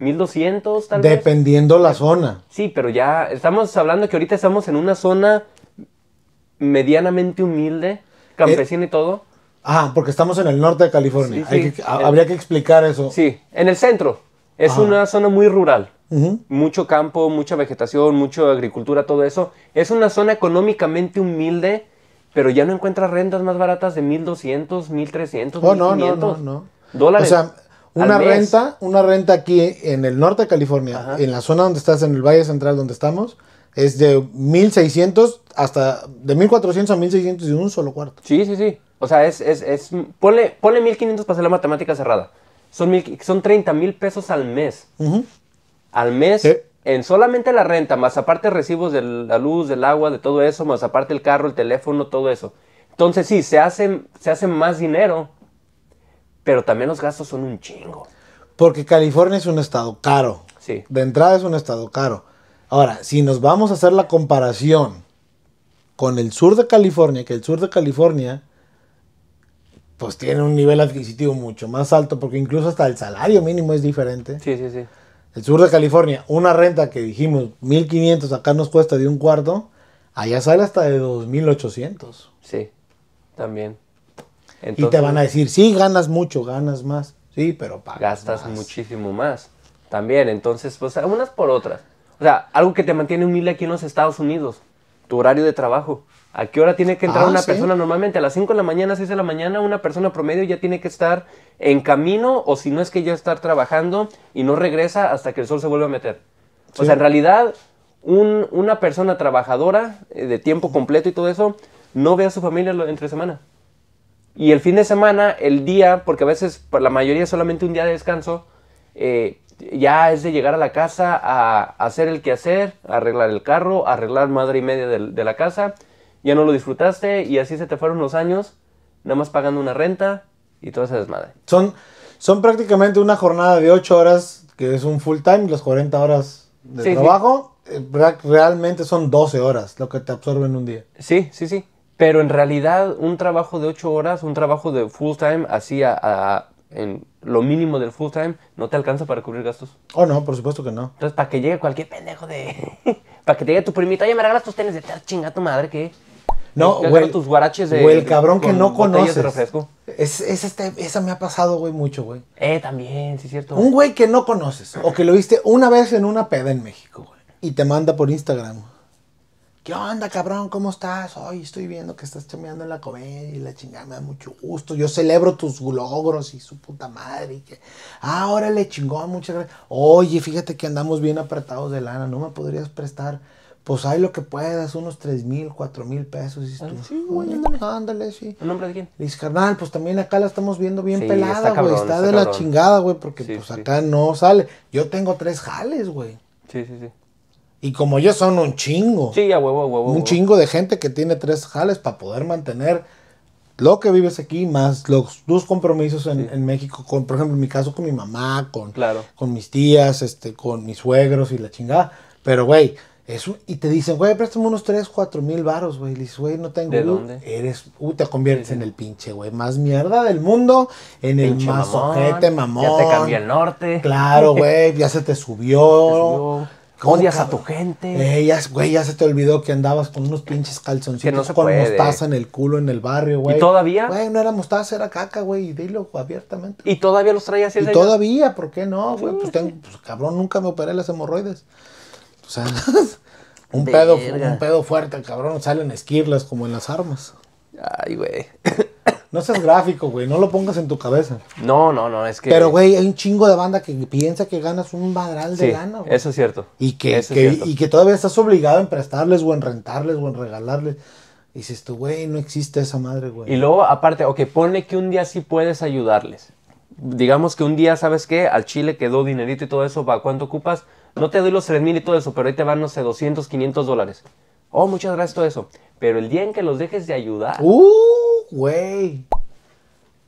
1200 tal Dependiendo vez. Dependiendo la zona. Sí, pero ya estamos hablando que ahorita estamos en una zona medianamente humilde, campesina y todo. Ah, porque estamos en el norte de California. habría que explicar eso. Sí, en el centro. Es una zona muy rural. Mucho campo, mucha vegetación, mucha agricultura, todo eso. Es una zona económicamente humilde, pero ya no encuentras rentas más baratas de 1200, 1300, 1500 no, no, no, dólares. O sea, una renta, una renta aquí en el norte de California, en la zona donde estás, en el Valle Central donde estamos, es de 1600 hasta de 1400 a 1600 y un solo cuarto. Sí, sí, sí. O sea, es, es, es ponle, ponle 1500 para hacer la matemática cerrada. Son, mil, son 30 mil pesos al mes. Ajá al mes eh. en solamente la renta, más aparte recibos de la luz, del agua, de todo eso, más aparte el carro, el teléfono, todo eso. Entonces sí, se hace, se hace más dinero, pero también los gastos son un chingo. Porque California es un estado caro. Sí. De entrada es un estado caro. Ahora, si nos vamos a hacer la comparación con el sur de California, que el sur de California pues tiene un nivel adquisitivo mucho más alto, porque incluso hasta el salario mínimo es diferente. Sí, sí, sí el sur de California, una renta que dijimos 1500 acá nos cuesta de un cuarto, allá sale hasta de 2800. Sí, también. y te van a decir, sí, ganas mucho, ganas más, sí, pero pagas. Gastas muchísimo más. También, entonces, pues unas por otras. O sea, algo que te mantiene humilde aquí en los Estados Unidos, tu horario de trabajo. ¿A qué hora tiene que entrar ah, una persona? Normalmente a las 5 de la mañana, 6 de la mañana, una persona promedio ya tiene que estar en camino o si no es que ya está trabajando y no regresa hasta que el sol se vuelve a meter. O sea, en realidad, una persona trabajadora eh, de tiempo completo y todo eso no ve a su familia entre semana. Y el fin de semana, el día, porque a veces la mayoría es solamente un día de descanso, eh, ya es de llegar a la casa a, hacer el quehacer, hacer, arreglar el carro, arreglar madre y media de la casa ya no lo disfrutaste y así se te fueron los años, nada más pagando una renta y toda esa desmadre. Son, son prácticamente una jornada de 8 horas, que es un full time, las 40 horas de trabajo, eh, realmente son 12 horas lo que te absorben un día. Sí, sí, sí. Pero en realidad un trabajo de 8 horas, un trabajo de full time, así a, en lo mínimo del full time, no te alcanza para cubrir gastos. Oh, no, por supuesto que no. Entonces, para que llegue cualquier pendejo de... para que te llegue tu primita, oye, me regalas tus tenis de tal ah, chinga tu madre, que no, güey. tus guaraches de. el cabrón que no conoces. Es, este, esa me ha pasado, güey, mucho, güey. Eh, también, sí, es cierto. Un güey que no conoces o que lo viste una vez en una peda en México, güey. Y te manda por Instagram. ¿Qué onda, cabrón? ¿Cómo estás? Hoy estoy viendo que estás chameando en la comedia y la chingada me da mucho gusto. Yo celebro tus logros y su puta madre. Y que... chingó ah, le chingón, muchas gracias. Oye, fíjate que andamos bien apretados de lana. ¿No me podrías prestar? Pues hay lo que puedas, unos tres mil, cuatro mil pesos. Y ah, tú, sí, güey, ándale, sí. ¿El nombre de quién? Dice, carnal, pues también acá la estamos viendo bien pelada, güey. Está, de la chingada, güey, porque pues acá no sale. Yo tengo tres jales, güey. Sí, sí, sí. Y como yo, son un chingo. Sí, a huevo, a huevo. Un chingo de gente que tiene tres jales para poder mantener lo que vives aquí, más los tus compromisos en, México, con, por ejemplo, en mi caso con mi mamá, con, con mis tías, este, con mis suegros y la chingada. Pero, güey, y te dicen, güey, préstame unos 3, 4 mil baros, güey. Le dices, güey, no tengo. ¿De dónde? Eres, uh, te conviertes en el pinche, güey, más mierda del mundo, en el más ojete, mamón. Ya te cambió el norte. Claro, güey, ya se te subió. Odias a tu gente. Eh, güey, ya se te olvidó que andabas con unos pinches calzoncitos con mostaza en el culo en el barrio, güey. ¿Y todavía? Güey, no era mostaza, era caca, güey, y dilo abiertamente. ¿Y todavía los traías así? Y todavía, ¿por qué no, güey? Pues, pues cabrón, nunca me operé las hemorroides. O sea, un, pedo, un pedo fuerte, cabrón. Salen esquirlas como en las armas. Ay, güey. No seas gráfico, güey. No lo pongas en tu cabeza. No, no, no. Es que. Pero, güey, hay un chingo de banda que piensa que ganas un madral de sí, güey. Eso es cierto. Y que, es y que todavía estás obligado en prestarles o en rentarles o en regalarles. Y dices tú, güey, no existe esa madre, güey. Y luego, aparte, que pone que un día sí puedes ayudarles. Digamos que un día, ¿sabes qué? Al chile quedó dinerito y todo eso. ¿Para cuánto ocupas? no te doy los $3,000 y todo eso, pero ahí te van, no sé, 200, 500 dólares. Oh, muchas gracias, todo eso. Pero el día en que los dejes de ayudar. ¡Uh, güey!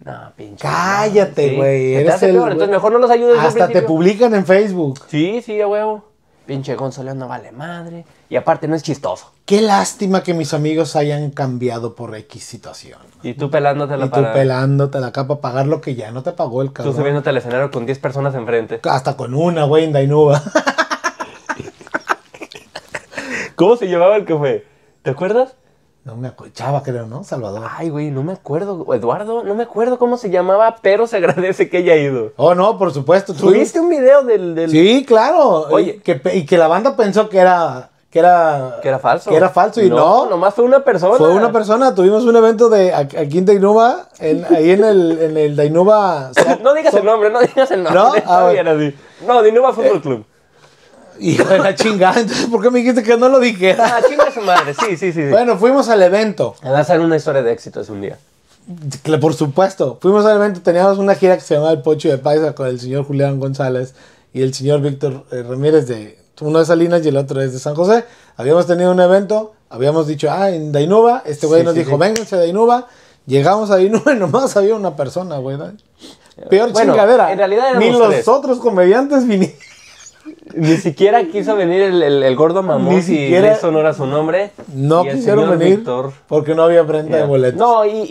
No, pinche. Cállate, güey. Es Eres el, peor, Entonces mejor no los ayudes. Hasta te publican en Facebook. Sí, sí, a huevo. Pinche Gonzalo no vale madre. Y aparte no es chistoso. Qué lástima que mis amigos hayan cambiado por X situación. Y tú pelándote la Y tú pelándote la capa pagar lo que ya no te pagó el cabrón. Tú subiéndote al escenario con 10 personas enfrente. Hasta con una, güey, en Dainuba. ¿Cómo se llamaba el que fue? ¿Te acuerdas? No me acuerdo. creo, ¿no? Salvador. Ay, güey, no me acuerdo. Eduardo, no me acuerdo cómo se llamaba, pero se agradece que haya ido. Oh, no, por supuesto. ¿Tuviste un video del, Sí, claro. Oye. y que la banda pensó que era que era que era falso que era falso y no, nomás fue una persona fue una persona tuvimos un evento de aquí en Dainuba ahí en el en Dainuba no digas el nombre no digas el nombre no, ah, así. no Dainuba Fútbol eh, Club y de la chingada, entonces ¿por qué me dijiste que no lo dijera? Ah, chinga su madre, sí, sí, sí. Bueno, fuimos al evento. Va a ser una historia de éxito ese un día. Por supuesto, fuimos al evento, teníamos una gira que se llamaba El Pocho de Paisa con el señor Julián González y el señor Víctor eh, Ramírez de, uno de Salinas y el otro es de San José. Habíamos tenido un evento, habíamos dicho, ah, en Dainuba, este güey nos dijo, vénganse a Dainuba, llegamos a Dainuba y nomás había una persona, güey. Eh, Peor chingadera. En realidad Ni los otros comediantes vinieron. Ni siquiera quiso venir el, gordo mamón Ni siquiera, y su nombre. No quisieron venir porque no había prenda de boletos. No, y,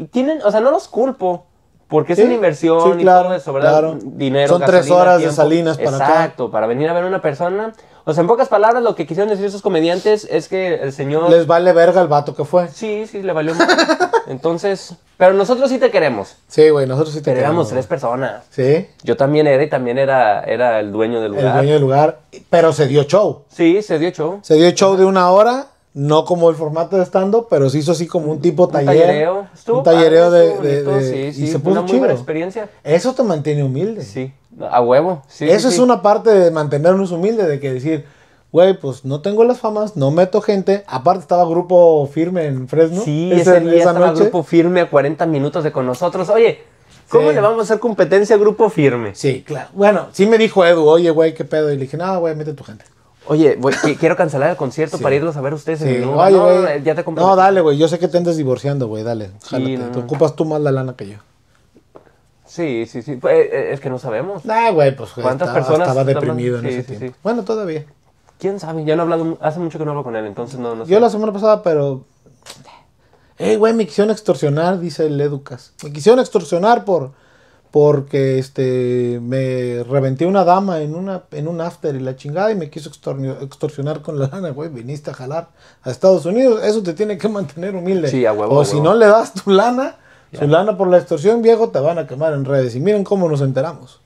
y, tienen, o sea, no los culpo. Porque es una inversión claro, y ¿verdad? Dinero, Son tres horas de salinas para Exacto, Exacto, para venir a ver a una persona. O sea, en pocas palabras, lo que quisieron decir esos comediantes es que el señor. Les vale verga el vato que fue. Sí, sí, le valió. Entonces, pero nosotros sí te queremos. Sí, güey, nosotros sí te queremos. éramos tres personas. Sí. Yo también era y también era, era el dueño del lugar. El dueño del lugar. Pero se dio show. Sí, se dio show. Se dio show de una hora. No como el formato de Estando, pero se hizo así como un tipo un taller. Tallereo. un tallereo de, sí, sí. Y se puso una muy buena experiencia. Eso te mantiene humilde. Sí, a huevo. Sí, Eso es una parte de mantenernos humildes, de que decir, güey, pues no tengo las famas, no meto gente. Aparte estaba grupo firme en Fresno. Sí, ese, día estaba grupo firme a 40 minutos de con nosotros. Oye, ¿Cómo le vamos a hacer competencia a grupo firme? Sí, claro. Bueno, sí me dijo Edu, oye, güey, qué pedo. Y le dije, no, güey, mete tu gente. Oye, quiero cancelar el concierto para irlos a ver ustedes. No, eh, ya te No, dale, güey, yo sé que te andas divorciando, güey, dale. Jálate. Te ocupas tú más la lana que yo. Sí, sí, sí. Pues, eh, eh, es que no sabemos. Nah, güey, pues. ¿Cuántas personas? Estaba deprimido en ese tiempo. Bueno, todavía. ¿Quién sabe? Ya no he hablado, hace mucho que no hablo con él, entonces no, no Yo la semana pasada, pero... Ey, eh, güey, me quisieron extorsionar, dice el Educas. Me quisieron extorsionar por... Porque, este, me reventé una dama en, una, en un after y la chingada y me quiso extorsionar con la lana, güey. Viniste a jalar a Estados Unidos, eso te tiene que mantener humilde. Sí, a huevo. O si no le das tu lana, tu lana por la extorsión, viejo, te van a quemar en redes. Y miren cómo nos enteramos.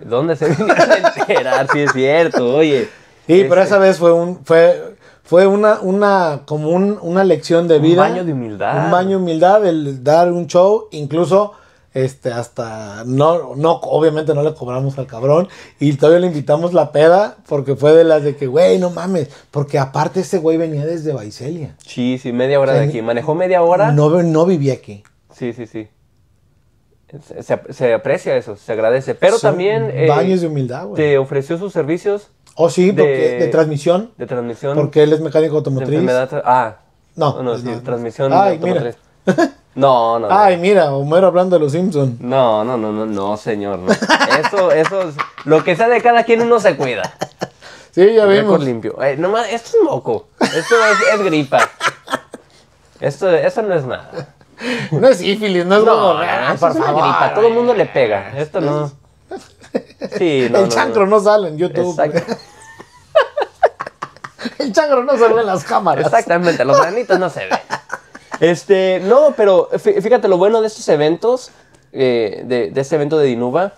¿Dónde se vinieron a enterar? sí, es cierto, oye. Sí, pero esa vez fue un fue fue una una como un, una lección de vida, un baño de humildad, un baño de humildad el dar un show, incluso este hasta no no obviamente no le cobramos al cabrón y todavía le invitamos la peda porque fue de las de que güey no mames porque aparte ese güey venía desde Vaiselia sí sí media hora de aquí manejó media hora no no vivía aquí sí sí sí se, se aprecia eso se agradece pero también eh, baños de humildad güey. te ofreció sus servicios Oh, sí, de, transmisión. De transmisión. Porque él es mecánico automotriz. ah. No, no, no. transmisión Ay, automotriz. No, no, Ay, mira, Homero hablando de los Simpsons. No, no, no, no, no, señor. Eso, eso, es, lo que sea de cada quien uno se cuida. Sí, ya vimos. Mejor limpio. Eh, nomás, esto es moco. Esto es, gripa. Esto, eso no es nada. No es sífilis, no es no, no, por favor. gripa. Todo el mundo le pega. Esto no. El chancro no. sale en YouTube. Exacto. El chancro no sale en las cámaras. Exactamente, los granitos no se ven. Este, no, pero fíjate, lo bueno de estos eventos, eh, de, este evento de Dinuba,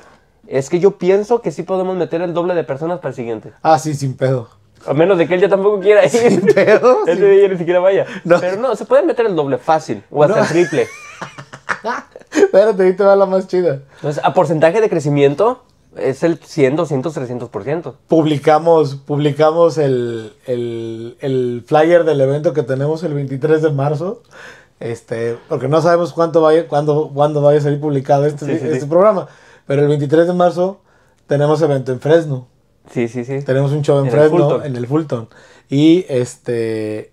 es que yo pienso que sí podemos meter el doble de personas para el siguiente. Ah, sí, sin pedo. A menos de que él ya tampoco quiera ir. Sin pedo. Él ni siquiera vaya. No. Pero no, se puede meter el doble fácil o hasta el triple. Espérate, ahí te va la más chida. Entonces, a porcentaje de crecimiento, es el 100, 200, 300%. Publicamos, publicamos el, el, flyer del evento que tenemos el 23 de marzo. Este, porque no sabemos cuánto vaya, cuándo, cuándo vaya a salir publicado este, este programa. Pero el 23 de marzo tenemos evento en Fresno. Sí, sí, sí. Tenemos un show en, Fresno, en el Fulton. Y este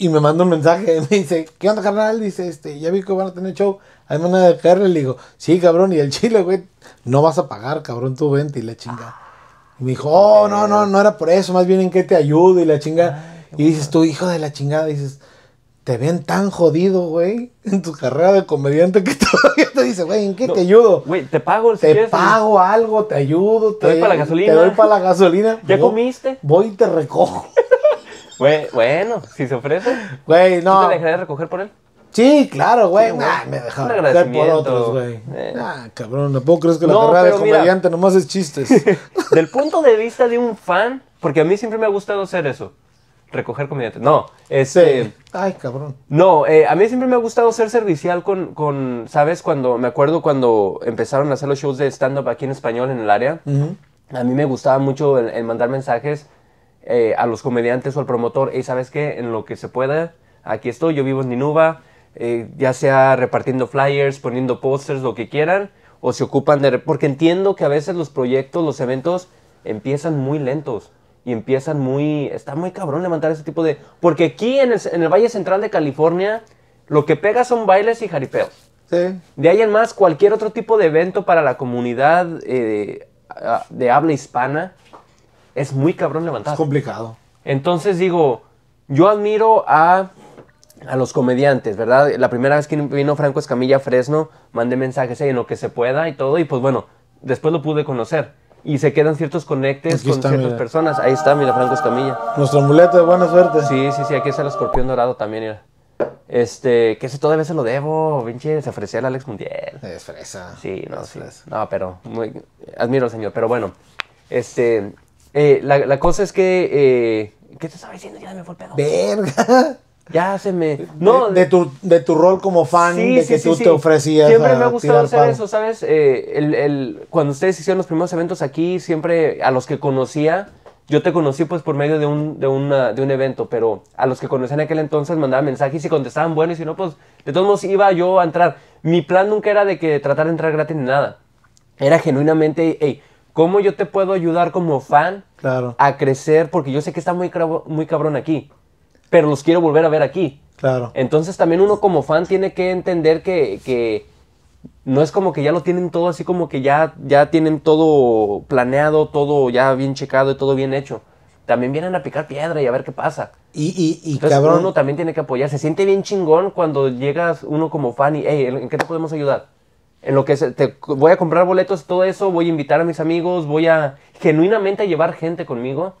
y me manda un mensaje, me dice, ¿qué onda, carnal? Dice, este, ya vi que van a tener show. Hay manera de caerle. Le digo, sí, cabrón. Y el chile, güey, no vas a pagar, cabrón, tú vente y la chinga. Y me dijo, oh, ah, no, no, no era por eso. Más bien en qué te ayudo y la chinga. y dices, tú, hijo de la chingada, dices, te ven tan jodido, güey, en tu carrera de comediante que todavía te dice, güey, ¿en qué te ayudo? Güey, te pago Te pago algo, te ayudo, te, doy para la gasolina. Te doy para la gasolina. ¿Ya comiste? Voy y te recojo bueno, si se ofrece. Güey, no. ¿Tú te dejarías recoger por él? Sí, claro, güey. me dejaron recoger por otros, güey. Eh. cabrón, tampoco crees que la carrera de comediante nomás es chistes. Del punto de vista de un fan, porque a mí siempre me ha gustado hacer eso. Recoger comediantes. No, este. Ay, cabrón. No, eh, a mí siempre me ha gustado ser servicial con, con, ¿sabes? Cuando, me acuerdo cuando empezaron a hacer los shows de stand-up aquí en español en el área. A mí me gustaba mucho el mandar mensajes eh, a los comediantes o al promotor, y ¿sabes qué? En lo que se pueda, aquí estoy, yo vivo en Ninuba, eh, ya sea repartiendo flyers, poniendo pósters, lo que quieran, o se ocupan de... Porque entiendo que a veces los proyectos, los eventos, empiezan muy lentos y empiezan muy... Está muy cabrón levantar ese tipo de... Porque aquí en el, Valle Central de California, lo que pega son bailes y jaripeos. De ahí en más, cualquier otro tipo de evento para la comunidad eh, ah, de habla hispana, es muy cabrón levantar. Es complicado. Entonces digo, yo admiro a, los comediantes, ¿verdad? La primera vez que vino Franco Escamilla Fresno, mandé mensajes en lo que se pueda y todo, y pues bueno, después lo pude conocer. Y se quedan ciertos conectes con ciertas personas. Ahí está, mira, Franco Escamilla. Nuestro amuleto de buena suerte. Sí, sí, sí, aquí está el escorpión dorado también, Este, que ese todavía se lo debo, pinche, se ofrecía al Alex Mundial. Es fresa. Sí, no, es sí. No, pero, muy, admiro al señor, pero bueno, este, eh, la, cosa es que. Eh, ¿Qué te estaba diciendo? Ya me fue el pedo. Verga. Ya se me. No, de, tu, de tu rol como fan, de que tú te ofrecías. Siempre me ha gustado hacer eso, ¿sabes? Eh, el, el, cuando ustedes hicieron los primeros eventos aquí, siempre a los que conocía, yo te conocí pues por medio de un, de, de un evento, pero a los que conocía en aquel entonces mandaba mensajes y contestaban bueno, y si no, pues de todos modos iba yo a entrar. Mi plan nunca era de que tratar de entrar gratis ni nada. Era genuinamente, hey, ¿Cómo yo te puedo ayudar como fan a crecer? Porque yo sé que está muy, muy cabrón aquí, pero los quiero volver a ver aquí. Claro. Entonces también uno como fan tiene que entender que, que no es como que ya lo tienen todo así como que ya, ya tienen todo planeado, todo ya bien checado y todo bien hecho también vienen a picar piedra y a ver qué pasa. Y, y, y Entonces, cabrón. Uno también tiene que apoyar. Se siente bien chingón cuando llegas uno como fan y, hey, ¿en qué te podemos ayudar? en lo que se, te, voy a comprar boletos, todo eso, voy a invitar a mis amigos, voy a genuinamente a llevar gente conmigo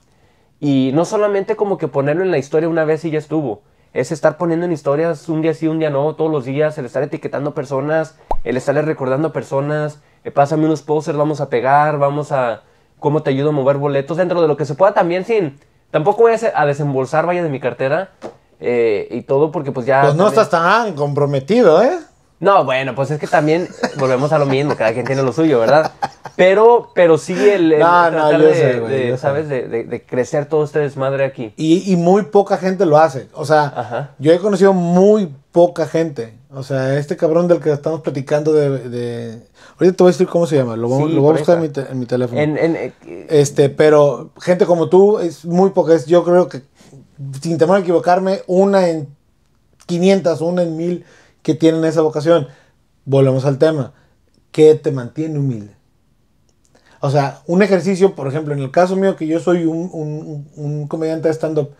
y no solamente como que ponerlo en la historia una vez y ya estuvo, es estar poniendo en historias un día sí, un día no, todos los días, el estar etiquetando personas, el estarle recordando personas, eh, pásame unos posters, vamos a pegar, vamos a cómo te ayudo a mover boletos dentro de lo que se pueda también sin, tampoco voy a, desembolsar vaya de mi cartera eh, y todo porque pues ya... Pues no estás tan comprometido, ¿eh? No, bueno, pues es que también volvemos a lo mismo, cada quien tiene lo suyo, ¿verdad? Pero, pero sí el, no, de, ¿sabes? De, crecer todo ustedes madre aquí. Y, muy poca gente lo hace. O sea, yo he conocido muy poca gente. O sea, este cabrón del que estamos platicando de... Ahorita te voy a decir cómo se llama, lo, voy a buscar en mi, teléfono. Eh, este, pero gente como tú es muy poca. yo creo que, sin temor a equivocarme, una en 500, una en 1000 que tienen esa vocación. Volvemos al tema. ¿Qué te mantiene humilde? O sea, un ejercicio, por ejemplo, en el caso mío, que yo soy un, comediante de stand-up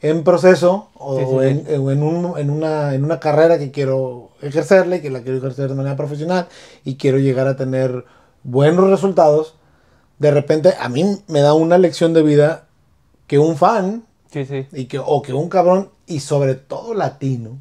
en proceso o, en, en, una, en una carrera que quiero ejercerle, que la quiero ejercer de manera profesional y quiero llegar a tener buenos resultados, de repente a mí me da una lección de vida que un fan y que, o que un cabrón y sobre todo latino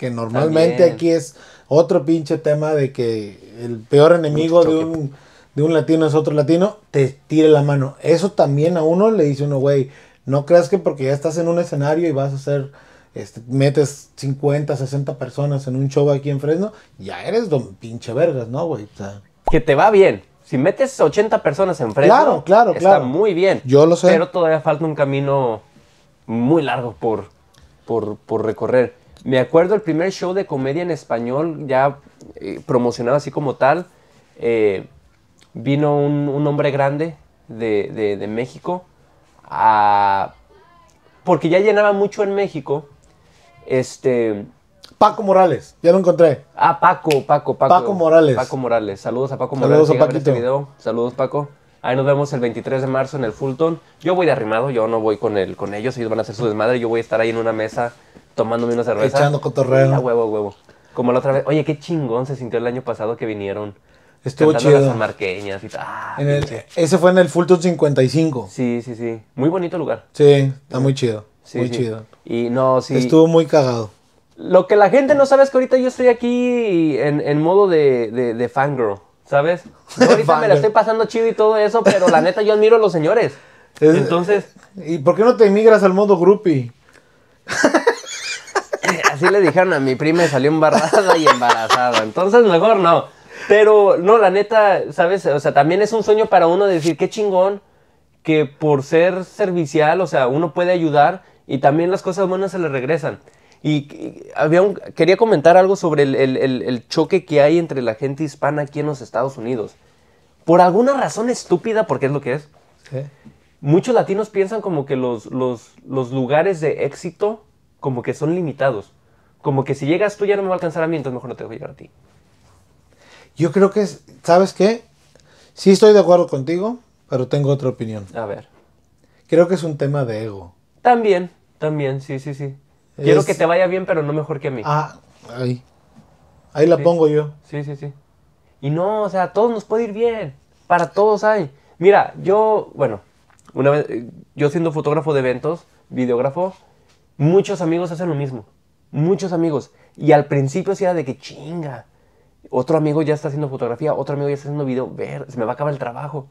que normalmente aquí es otro pinche tema de que el peor enemigo de un de un latino es otro latino, te tire la mano. Eso también a uno le dice uno, güey, no creas que porque ya estás en un escenario y vas a hacer, este, metes 50, 60 personas en un show aquí en Fresno, ya eres don pinche vergas, ¿no, güey? que te va bien. Si metes 80 personas en Fresno, claro, claro, está muy bien. Yo lo sé. Pero todavía falta un camino muy largo por, por recorrer. Me acuerdo el primer show de comedia en español, ya eh, promocionado así como tal. Eh, vino un, hombre grande de, México Porque ya llenaba mucho en México. Este. Paco Morales, ya lo encontré. Ah, Paco, Paco, Paco. Paco Morales. Paco Morales. Saludos a Paco Morales. Saludos a Paco. Ahí nos vemos el 23 de marzo en el Fulton. Yo voy de arrimado, yo no voy con, el, con ellos, ellos van a hacer su desmadre. Yo voy a estar ahí en una mesa tomándome una cerveza. Echando cotorreo. huevo, huevo. Como la otra vez. Oye, qué chingón se sintió el año pasado que vinieron. Estuvo chido. las marqueñas y tal. Ah, ese fue en el Fulton 55. Sí, sí, sí. Muy bonito lugar. Sí, está muy chido. muy chido. Y no, sí. Estuvo muy cagado. Lo que la gente no sabe es que ahorita yo estoy aquí en, modo de, de, fangirl, ¿sabes? ahorita me la estoy pasando chido y todo eso, pero la neta yo admiro a los señores. Entonces. ¿Y por qué no te emigras al modo groupie? así le dijeron a mi prima y salió embarazada y embarazada. Entonces, mejor no. Pero, no, la neta, ¿sabes? O sea, también es un sueño para uno decir, qué chingón que por ser servicial, o sea, uno puede ayudar y también las cosas buenas se le regresan. Y, había un, quería comentar algo sobre el, el, el, choque que hay entre la gente hispana aquí en los Estados Unidos. Por alguna razón estúpida, porque es lo que es, muchos latinos piensan como que los, los, los lugares de éxito como que son limitados como que si llegas tú ya no me va a alcanzar a mí, entonces mejor no te a llegar a ti. Yo creo que, ¿sabes qué? Sí estoy de acuerdo contigo, pero tengo otra opinión. A ver. Creo que es un tema de ego. También, también, sí, sí, sí. Quiero que te vaya bien, pero no mejor que a mí. Ah, ahí. Ahí la pongo yo. Sí, sí, sí. Y no, o sea, a todos nos puede ir bien. Para todos hay. Mira, yo, bueno, una vez, eh, yo siendo fotógrafo de eventos, videógrafo, muchos amigos hacen lo mismo muchos amigos. Y al principio sí era de que chinga. Otro amigo ya está haciendo fotografía, otro amigo ya está haciendo video. Ver, se me va a acabar el trabajo.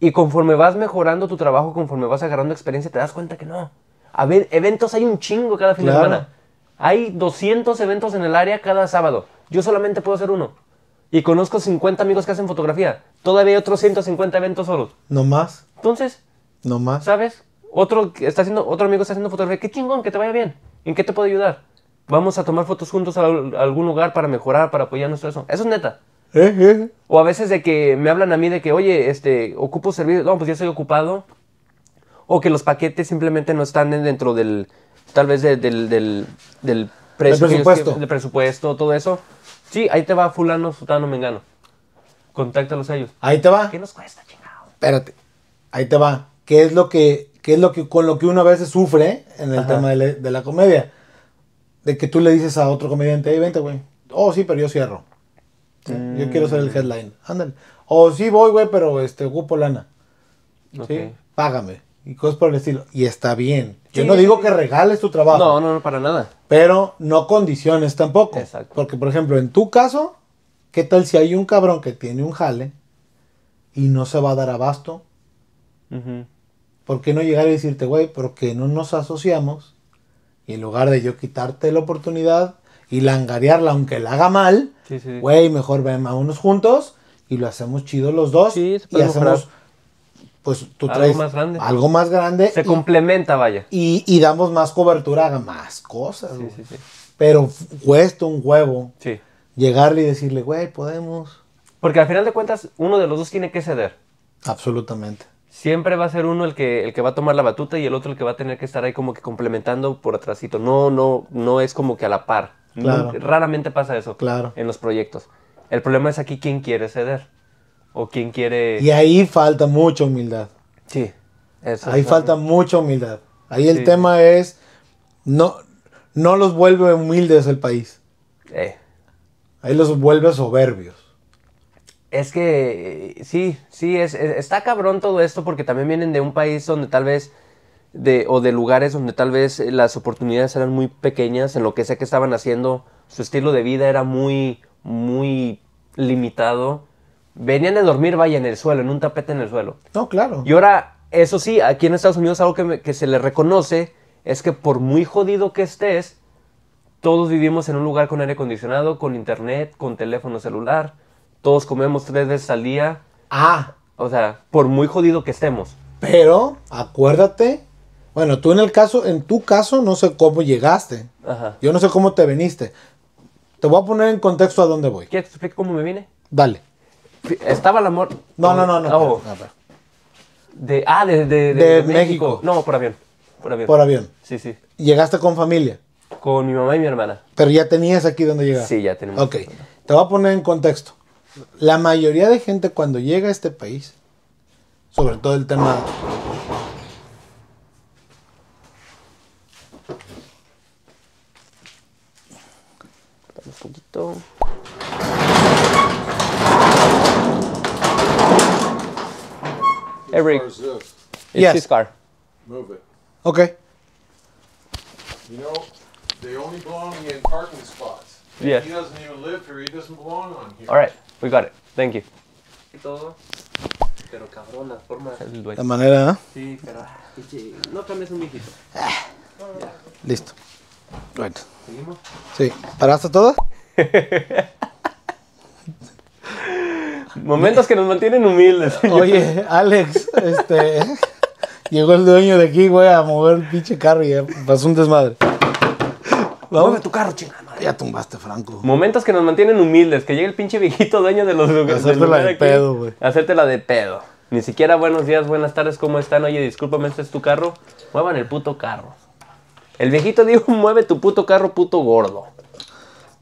Y conforme vas mejorando tu trabajo, conforme vas agarrando experiencia, te das cuenta que no. A ver, eventos hay un chingo cada fin de semana. Hay 200 eventos en el área cada sábado. Yo solamente puedo hacer uno. Y conozco 50 amigos que hacen fotografía. Todavía hay otros 150 eventos solos. No más. Entonces. No más. ¿Sabes? Otro, está haciendo, otro amigo está haciendo fotografía. Qué chingón, que te vaya bien. ¿En qué te puedo ayudar? Vamos a tomar fotos juntos a algún lugar para mejorar, para apoyarnos, todo eso. Eso es neta. Eh, eh, eh. O a veces de que me hablan a mí de que, oye, este, ocupo servicio. No, pues ya estoy ocupado. O que los paquetes simplemente no están dentro del, tal vez del, del, presupuesto. del presupuesto, todo eso. Sí, ahí te va fulano, sutano, mengano. Contáctalos a ellos. Ahí te va. ¿Qué nos cuesta, chingado? Espérate. Ahí te va. ¿Qué es lo que que es lo que, con lo que uno a veces sufre en el tema de la, comedia. De que tú le dices a otro comediante, hey, vente, güey. Oh, sí, pero yo cierro. Yo quiero ser el mm. headline. Ándale. O oh, sí voy, güey, pero este, ocupo lana. ¿Sí? Págame. Y cosas por el estilo. Y está bien. yo no digo que regales tu trabajo. No, no, no, para nada. Pero no condiciones tampoco. Porque, por ejemplo, en tu caso, ¿qué tal si hay un cabrón que tiene un jale y no se va a dar abasto? Ajá. ¿Por qué no llegar y decirte, güey, ¿por qué no nos asociamos? Y en lugar de yo quitarte la oportunidad y langarearla, aunque la haga mal, güey, mejor güey, a unos juntos y lo hacemos chido los dos. y hacemos, pues tú traes algo más grande. Algo más grande Se complementa, vaya. Y, y, damos más cobertura a más cosas. Sí, sí, sí, Pero cuesta un huevo llegarle y decirle, güey, podemos. Porque al final de cuentas, uno de los dos tiene que ceder. Absolutamente siempre va a ser uno el que, el que va a tomar la batuta y el otro el que va a tener que estar ahí como que complementando por atrásito. No, no, no es como que a la par. Claro. raramente pasa eso claro. en los proyectos. El problema es aquí quién quiere ceder o quién quiere... Y ahí falta mucha humildad. Sí. Eso ahí falta mucha humildad. Ahí el tema es, no, no los vuelve humildes el país. Eh. Ahí los vuelve soberbios. Es que sí, sí, es, está cabrón todo esto porque también vienen de un país donde tal vez, o de lugares donde tal vez eh, las oportunidades eran muy pequeñas en lo que sea que estaban haciendo, su estilo de vida era muy, muy limitado. Venían a dormir, vaya, en el suelo, en un tapete en el suelo. No, claro. Y ahora, eso sí, aquí en Estados Unidos algo que, que se le reconoce es que por muy jodido que estés, todos vivimos en un lugar con aire acondicionado, con internet, con teléfono celular todos comemos tres veces al día. Ah. O sea, por muy jodido que estemos. Pero acuérdate, bueno, tú en el caso, en tu caso, no sé cómo llegaste. Ajá. Yo no sé cómo te viniste. Te voy a poner en contexto a dónde voy. ¿Quieres que te explique cómo me vine? Dale. Estaba el amor. No, no, no, no. Oh. De, ah, de, México. No, por avión. Por avión. Por avión. Sí, sí. ¿Llegaste con familia? Con mi mamá y mi hermana. Pero ya tenías aquí donde llegaste. Sí, ya tenemos. Ok. Te voy a poner en contexto la mayoría de gente cuando llega a este país, sobre todo el tema un poquito. it's yes. his car. Move it. Okay. You know, they only belong in parking spots. Yes. He doesn't even live here. He doesn't belong on here. All right, we got it. Thank you. Y Pero cabrón, la forma. La manera, ¿eh? Sí, pero. Este, no cambies un viejito. Ah. Listo. ¿Seguimos? Sí. ¿Paraste todo? Momentos que nos mantienen humildes. Oye, Alex, este. llegó el dueño de aquí, güey, a mover el pinche carro y pasó un desmadre. Vamos. a tu carro, chingada ya tumbaste, Franco. Momentos que nos mantienen humildes, que llegue el pinche viejito dueño de los lugares. Hacértela de, de pedo, güey. Hacértela de pedo. Ni siquiera buenos días, buenas tardes, ¿cómo están? Oye, discúlpame, ¿este es tu carro? Muevan el puto carro. El viejito dijo, mueve tu puto carro, puto gordo.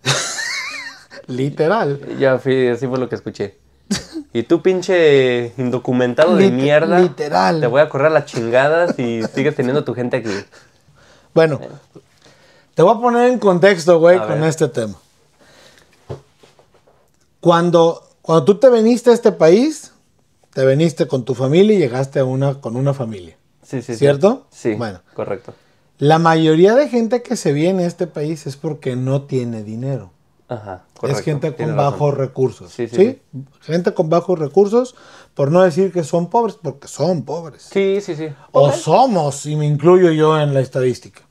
Literal. Ya fui, así fue lo que escuché. Y tú, pinche indocumentado de mierda. Literal. Te voy a correr las chingadas y sigues teniendo tu gente aquí. Bueno, eh. Te voy a poner en contexto, güey, con este tema. Cuando, cuando tú te veniste a este país, te veniste con tu familia y llegaste a una, con una familia. Sí, sí. ¿Cierto? Sí. bueno. Correcto. La mayoría de gente que se viene a este país es porque no tiene dinero. Ajá, Es gente con bajos recursos. Sí, sí, Gente con bajos recursos, por no decir que son pobres, porque son pobres. Sí, sí, sí. O somos, y me incluyo yo en la estadística.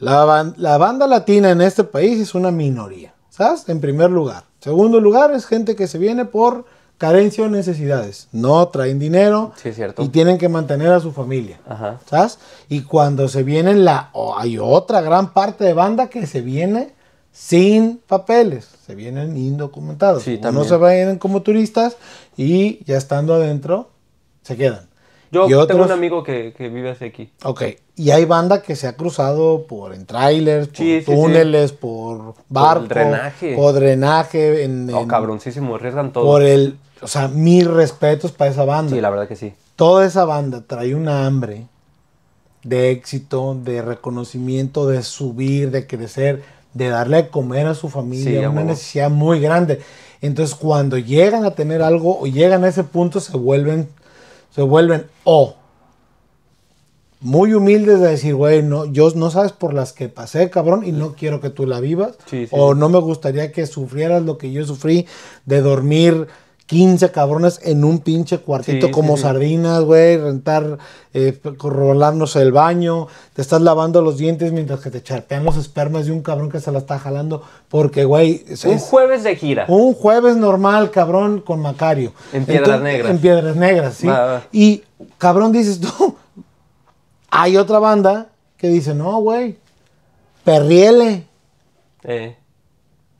La, la, banda latina en este país es una minoría, ¿sabes? En primer lugar. Segundo lugar es gente que se viene por carencia o necesidades. No traen dinero y tienen que mantener a su familia, ¿sabes? Y cuando se vienen, la... hay otra gran parte de banda que se viene sin papeles, se vienen indocumentados. no se vienen como turistas y ya estando adentro, se quedan. Yo tengo un amigo que, vive hace aquí. Ok, y hay banda que se ha cruzado por en trailers, por túneles, por barcos, por drenaje, por drenaje en, oh, cabroncísimo, arriesgan todo. Por el, o sea, mis respetos para esa banda. Sí, la verdad que sí. Toda esa banda trae una hambre de éxito, de reconocimiento, de subir, de crecer, de darle a comer a su familia, una necesidad muy grande. Entonces, cuando llegan a tener algo o llegan a ese punto, se vuelven, se vuelven o oh, muy humildes de decir, güey, no, yo no sabes por las que pasé, cabrón, y no quiero que tú la vivas. o no me gustaría que sufrieras lo que yo sufrí de dormir 15 cabrones en un pinche cuartito como sardinas, güey, rentar, eh, el baño, te estás lavando los dientes mientras que te charpean los espermas de un cabrón que se la está jalando, porque, güey... Un jueves de gira. Un jueves normal, cabrón, con Macario. En Piedras Negras. En Piedras Negras, sí. Y, cabrón, dices tú Hay otra banda que dice, no, güey, perriele. Eh.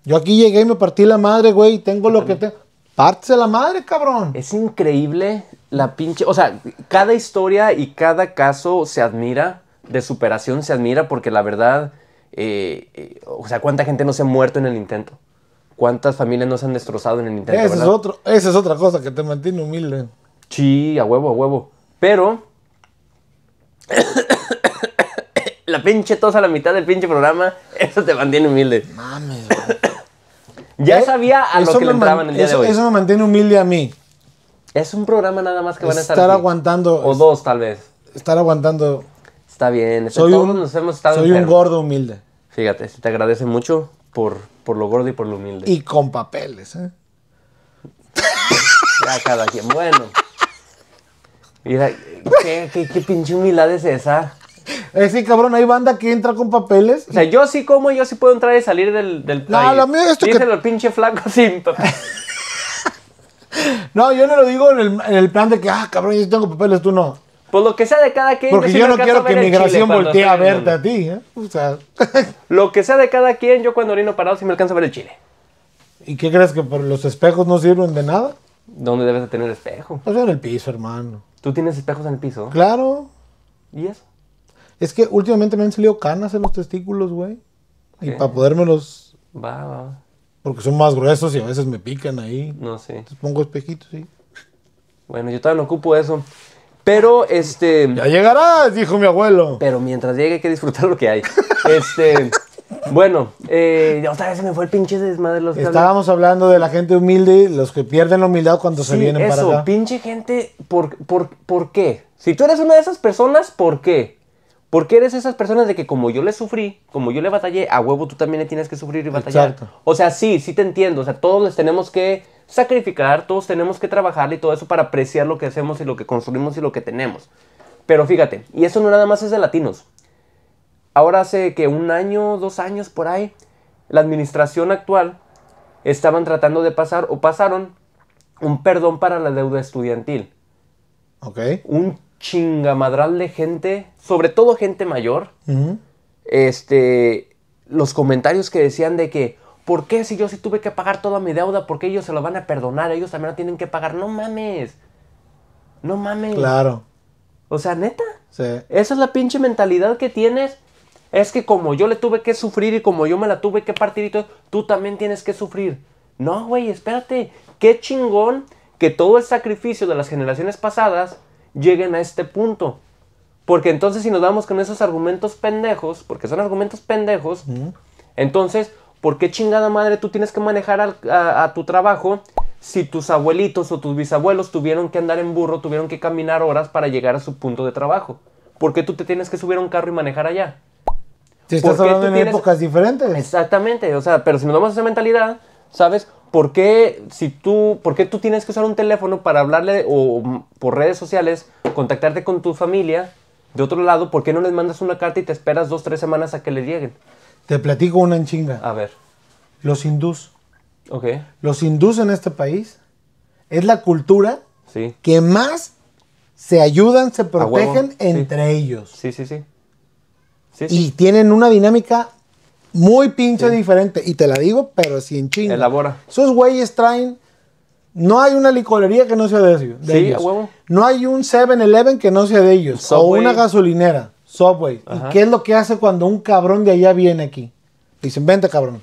Yo aquí llegué y me partí la madre, güey, tengo lo que tengo. parte la madre, cabrón. Es increíble la pinche. O sea, cada historia y cada caso se admira, de superación se admira, porque la verdad, eh, eh, o sea, ¿cuánta gente no se ha muerto en el intento? ¿Cuántas familias no se han destrozado en el intento? es esa es otra cosa que te mantiene humilde. Sí, a huevo, a huevo. Pero la pinche tos a la mitad del pinche programa, eso te mantiene humilde. Mames, Ya eh, sabía a lo que le entraban el día de hoy. Eso me mantiene humilde a mí. Es un programa nada más que van a estar. Estar aguantando. O dos, tal vez. Estar aguantando. Está bien. soy todos un, nos hemos estado Soy un gordo humilde. Fíjate, te agradece mucho por, por lo gordo y por lo humilde. Y con papeles, ¿eh? ya cada quien. Bueno. Mira, ¿Qué, pinche humildad es esa? Eh, sí, cabrón, hay banda que entra con papeles. O sea, yo sí como, yo sí puedo entrar y salir del, del No, la mía es que- pinche flaco sin No, yo no lo digo en el, plan de que, ah, cabrón, yo sí tengo papeles, tú no. Pues lo que sea de cada quien. Porque yo no quiero que migración voltee a verte a ti, ¿eh? O sea, Lo que sea de cada quien, yo cuando orino parado sí me alcanza a ver el chile. ¿y qué crees que por los espejos no sirven de nada? ¿Dónde debes de tener espejo? Pues en el piso, hermano. ¿Tú tienes espejos en el piso? Claro. ¿Y eso? Es que últimamente me han salido canas en los testículos, güey. Y para podérmelos. Va, va. Porque son más gruesos y a veces me pican ahí. No sé. Entonces pongo espejitos, sí. Bueno, yo todavía no ocupo eso. Pero, este. Ya llegarás, dijo mi abuelo. Pero mientras llegue hay que disfrutar lo que hay. Este. Bueno, eh, otra vez se me fue el pinche desmadre Estábamos hablando de la gente humilde, los que pierden la humildad cuando se vienen para acá. pinche gente, ¿por, por, por qué? Si tú eres una de esas personas, ¿por qué? Porque eres esas personas de que como yo le sufrí, como yo le batallé, a huevo tú también le tienes que sufrir y batallar. O sea, sí, sí te entiendo. O sea, todos les tenemos que sacrificar, todos tenemos que trabajar y todo eso para apreciar lo que hacemos y lo que construimos y lo que tenemos. Pero fíjate, y eso no nada más es de latinos ahora hace que un año, dos años por ahí, la administración actual estaban tratando de pasar o pasaron un perdón para la deuda estudiantil. Ok. Un chingamadral de gente, sobre todo gente mayor, este, los comentarios que decían de que, ¿por qué si yo sí tuve que pagar toda mi deuda, por qué ellos se lo van a perdonar? Ellos también la tienen que pagar. No mames. No mames. Claro. O sea, neta. Sí. Esa es la pinche mentalidad que tienes es que como yo le tuve que sufrir y como yo me la tuve que partir tú también tienes que sufrir. No, güey, espérate. Qué chingón que todo el sacrificio de las generaciones pasadas lleguen a este punto. Porque entonces si nos damos con esos argumentos pendejos, porque son argumentos pendejos, entonces, ¿por qué chingada madre tú tienes que manejar a, a tu trabajo si tus abuelitos o tus bisabuelos tuvieron que andar en burro, tuvieron que caminar horas para llegar a su punto de trabajo? ¿Por qué tú te tienes que subir a un carro y manejar allá? Si estás hablando en épocas diferentes. Exactamente, o sea, pero si nos vamos a esa mentalidad, ¿sabes? ¿Por qué, si tú, ¿Por qué tú tienes que usar un teléfono para hablarle o por redes sociales, contactarte con tu familia? De otro lado, ¿por qué no les mandas una carta y te esperas dos, tres semanas a que le lleguen? Te platico una en chinga. A ver. Los hindús. Ok. Los hindús en este país es la cultura que más se ayudan, se protegen entre ellos. Sí, sí, sí. Y tienen una dinámica muy pinche diferente. Y te la digo, pero sin chingo. Elabora. Sus güeyes traen. No hay una licorería que no sea de, ellos. sí, huevo. No hay un 7-Eleven que no sea de ellos. O una gasolinera. Subway. ¿Y qué es lo que hace cuando un cabrón de allá viene aquí? Dicen, vente cabrón.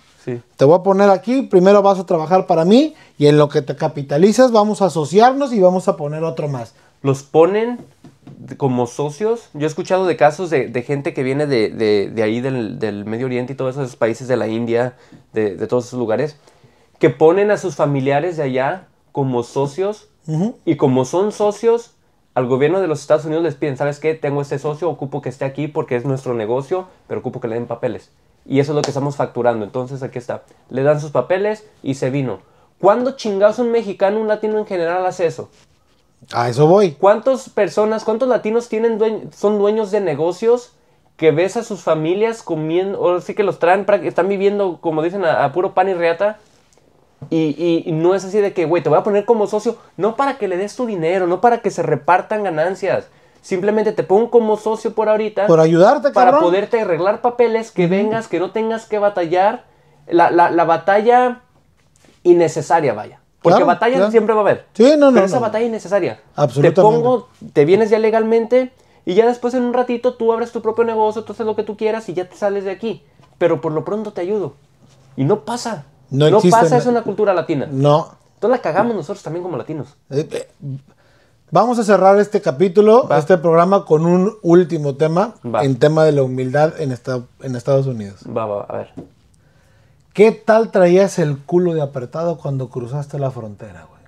Te voy a poner aquí, primero vas a trabajar para mí y en lo que te capitalizas vamos a asociarnos y vamos a poner otro más los ponen como socios. Yo he escuchado de casos de, gente que viene de, ahí, del, Medio Oriente y todos esos países de la India, de, todos esos lugares, que ponen a sus familiares de allá como socios y como son socios, al gobierno de los Estados Unidos les piden, ¿sabes qué? Tengo este socio, ocupo que esté aquí porque es nuestro negocio, pero ocupo que le den papeles. Y eso es lo que estamos facturando. Entonces aquí está. Le dan sus papeles y se vino. ¿Cuándo chingados un mexicano, un latino en general hace eso? A eso voy. ¿Cuántas personas, cuántos latinos tienen son dueños de negocios que ves a sus familias comiendo, o sí que los traen, están viviendo, como dicen, a, puro pan y reata? Y, no es así de que, güey, te voy a poner como socio, no para que le des tu dinero, no para que se repartan ganancias. Simplemente te pongo como socio por ahorita. Por ayudarte, Para poderte arreglar papeles, que vengas, que no tengas que batallar. la batalla innecesaria, vaya. Porque batalla siempre va a haber. Sí, no, no. Pero esa batalla es necesaria. Absolutamente. Te pongo, te vienes ya legalmente y ya después en un ratito tú abres tu propio negocio, tú haces lo que tú quieras y ya te sales de aquí. Pero por lo pronto te ayudo. Y no pasa. No, no pasa es eso cultura latina. No. Entonces la cagamos nosotros también como latinos. Eh, eh, vamos a cerrar este capítulo, este programa, con un último tema. En tema de la humildad en, en Estados Unidos. Va, va, a ver. ¿Qué tal traías el culo de apretado cuando cruzaste la frontera, güey?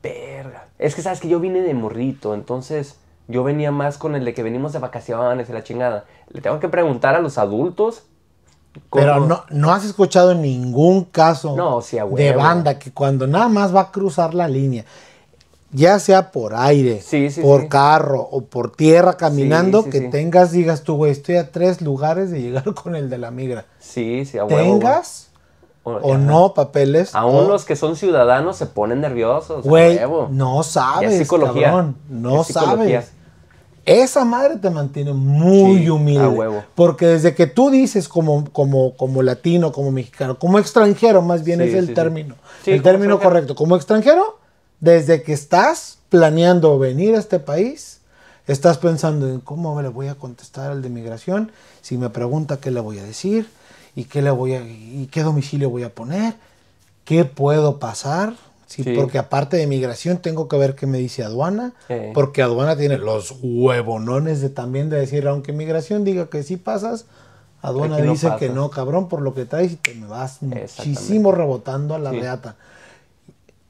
Verga. Es que sabes que yo vine de morrito, entonces yo venía más con el de que venimos de vacaciones y la chingada. Le tengo que preguntar a los adultos. Pero no, no has escuchado ningún caso no, de banda que cuando nada más va a cruzar la línea ya sea por aire, por carro o por tierra caminando, que tengas, digas tú, güey, estoy a tres lugares de llegar con el de la migra. Sí, sí, a huevo. Tengas o, no papeles. Aún los que son ciudadanos se ponen nerviosos. Güey, no sabes, psicología. no sabes. Esa madre te mantiene muy humilde. A huevo. Porque desde que tú dices como, como, como latino, como mexicano, como extranjero, más bien es el término. el término correcto. Como extranjero, desde que estás planeando venir a este país, estás pensando en cómo me le voy a contestar al de migración, si me pregunta qué le voy a decir y qué, le voy a, qué domicilio voy a poner, qué puedo pasar. Sí, Porque aparte de migración tengo que ver qué me dice aduana, porque aduana tiene los huevonones de también de decir, aunque migración diga que sí pasas, aduana dice que no, cabrón, por lo que traes y te me vas muchísimo rebotando a la reata.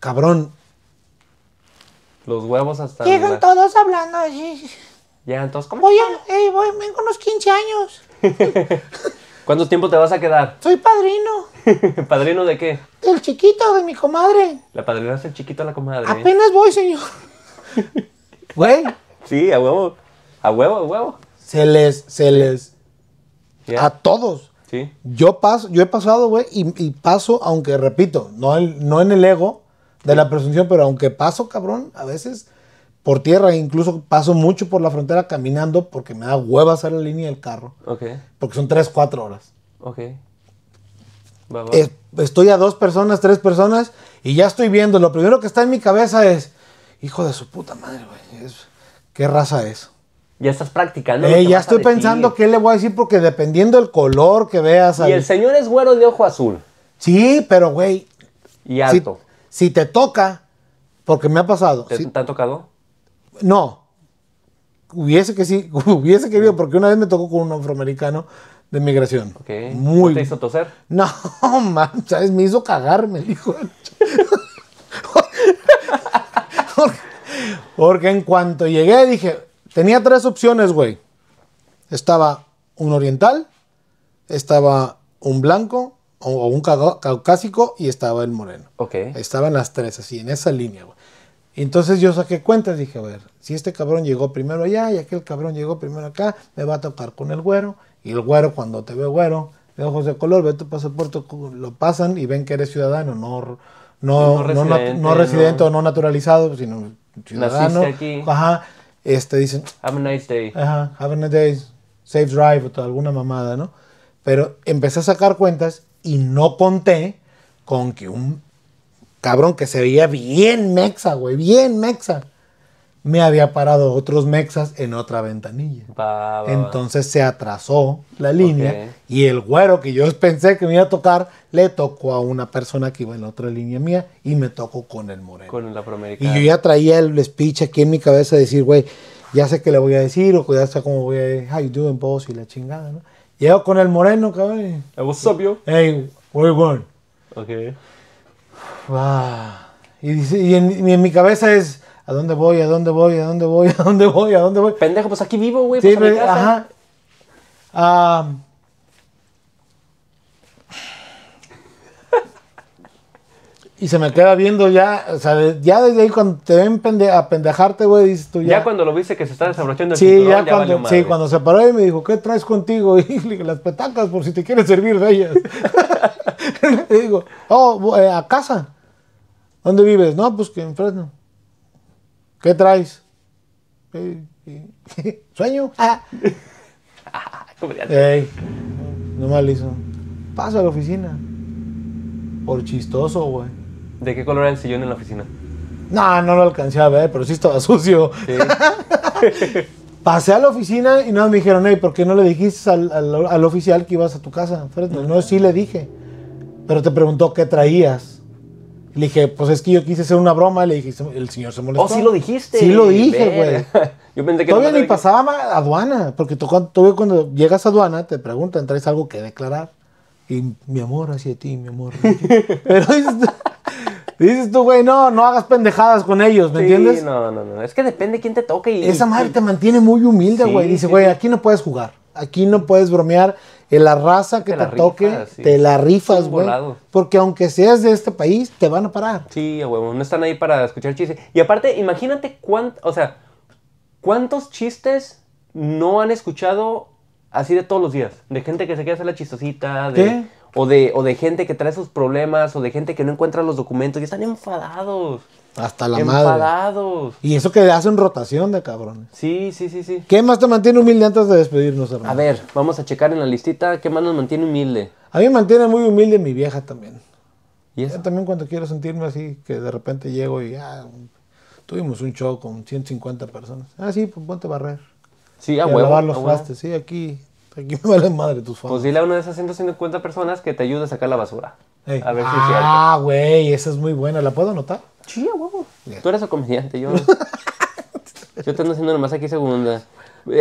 Cabrón, los huevos hasta... Llegan todos hablando allí. Llegan todos como... Voy, a, vengo unos 15 años. ¿Cuánto tiempo te vas a quedar? Soy padrino. ¿Padrino de qué? Del chiquito, de mi comadre. La padrina es el chiquito de la comadre. Apenas voy, señor. Güey. Sí, a huevo. A huevo, a huevo. Se les, se les. A todos. Sí. Yo paso, yo he pasado, güey, y, paso, aunque repito, no, no en el ego, de la presunción, pero aunque paso, cabrón, a veces por tierra, incluso paso mucho por la frontera caminando porque me da hueva hacer la línea del carro. Ok. Porque son 3, 4 horas. Ok. estoy a dos personas, tres personas y ya estoy viendo. Lo primero que está en mi cabeza es, hijo de su puta madre, güey. ¿Qué raza es? Ya estás practicando. Eh, ya estoy pensando qué le voy a decir porque dependiendo del color que veas. Y el señor es güero de ojo azul. Sí, pero güey. Y alto. Si te toca, porque me ha pasado. ¿Te, ha tocado? No. Hubiese que sí, hubiese querido, porque una vez me tocó con un afroamericano de migración. Ok. ¿Te hizo toser? No, man, ¿sabes? Me hizo cagar, me dijo. porque en cuanto llegué dije, tenía tres opciones, güey. Estaba un oriental, estaba un blanco o un caucásico y estaba el moreno. Estaban las tres, así, en esa línea, Entonces yo saqué cuentas, dije, a ver, si este cabrón llegó primero allá y aquel cabrón llegó primero acá, me va a tocar con el güero. Y el güero, cuando te ve güero, de ojos de color, ve tu pasaporte, lo pasan y ven que eres ciudadano, no, no, no, residente, no, o no naturalizado, sino ciudadano. Ajá. Este, dicen. Have a nice day. Ajá, have a nice day. Safe drive o alguna mamada, ¿no? Pero empecé a sacar cuentas y no conté con que un cabrón que se veía bien mexa, güey, bien mexa, me había parado otros mexas en otra ventanilla. Entonces se atrasó la línea y el güero que yo pensé que me iba a tocar le tocó a una persona que iba en otra línea mía y me tocó con el moreno. Con el Y yo ya traía el speech aquí en mi cabeza de decir, güey, ya sé qué le voy a decir o ya sé cómo voy a decir, how you doing, boss? y la chingada, ¿no? Llego con el moreno, cabrón. Hey, what's up, yo? Hey, where you going? Okay. Wow. Ah, y, dice, y, en, mi cabeza es, ¿a dónde voy? ¿A dónde voy? ¿A dónde voy? ¿A dónde voy? ¿A dónde voy? Pendejo, pues aquí vivo, güey. Sí, pues, ajá. Ah. Y se me queda viendo ya, o sea, ya desde ahí cuando te ven a pendejarte, güey, dices tú ya. Ya cuando lo viste que se está desabrochando el sí, ya, cuando, Sí, cuando se paró y me dijo, ¿qué traes contigo? Y le dije, las petacas, por si te quieres servir de ellas. le digo, oh, eh, a casa. ¿Dónde vives? No, pues que en Fresno. ¿Qué traes? Eh, ¿Sueño? Ah. Ey, no mal hizo. Pasa a la oficina. Por chistoso, güey. ¿De qué color era el sillón en la oficina? No, no lo alcancé a ver, pero sí estaba sucio. Sí. Pasé a la oficina y no me dijeron, hey, ¿por qué no le dijiste al, al, oficial que ibas a tu casa? No, sí le dije. Pero te preguntó qué traías. Le dije, pues es que yo quise hacer una broma. Le dije, el señor se molestó. Oh, sí lo dijiste. Sí lo dije, güey. yo pensé que Todavía ni pasaba aduana. Porque todavía cuando llegas a aduana te preguntan, ¿traes algo que declarar? Y mi amor hacia ti, mi amor. Pero este, Dices tú, güey, no, no hagas pendejadas con ellos, ¿me entiendes? sí, No, no, no. Es que depende quién te toque. Y, Esa madre te mantiene muy humilde, güey. Dice, güey, aquí no puedes jugar. Aquí no puedes bromear. En la raza que te, toque, te la rifas, güey. Porque aunque seas de este país, te van a parar. Sí, güey, no están ahí para escuchar chistes. Y aparte, imagínate cuánto, o sea, cuántos chistes no han escuchado así de todos los días. De gente que se queda hacer la chistosita, de o de, o de gente que trae sus problemas, o de gente que no encuentra los documentos, y están enfadados. Hasta la madre. Enfadados. Y eso que hacen rotación de cabrones. Sí, sí, sí, sí. ¿Qué más te mantiene humilde antes de despedirnos, hermano? A ver, vamos a checar en la listita qué más nos mantiene humilde. A mí me mantiene muy humilde mi vieja también. ¿Y eso? también cuando quiero sentirme así, que de repente llego y ya... Ah, tuvimos un show con 150 personas. Ah, sí, pues ponte a barrer. Sí, a A lavar los sí, aquí Aquí me madre tus fans. Pues dile a una de esas 150 personas que te ayude a sacar la basura. A ver si Ah, güey, esa es muy buena. ¿La puedo anotar? Sí, huevo. Tú eres el comediante, yo. yo te ando haciendo nomás aquí segunda.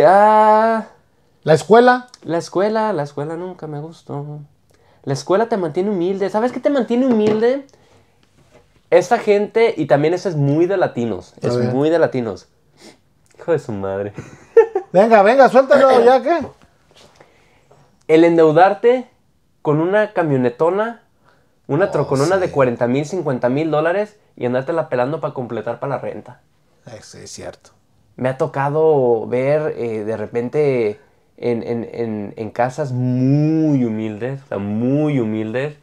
Ah, ¿La escuela? La escuela, la escuela nunca me gustó. La escuela te mantiene humilde. ¿Sabes qué te mantiene humilde? Esta gente, y también eso es muy de latinos. Es muy de latinos. Hijo de su madre. Venga, venga, suéltalo, ¿ya qué? el endeudarte con una camionetona, una oh, troconona de 40 mil, 50 mil dólares y andártela pelando para completar para la renta. Eso ah, es cierto. Me ha tocado ver eh, de repente en, casas muy humildes, o sea, muy humildes,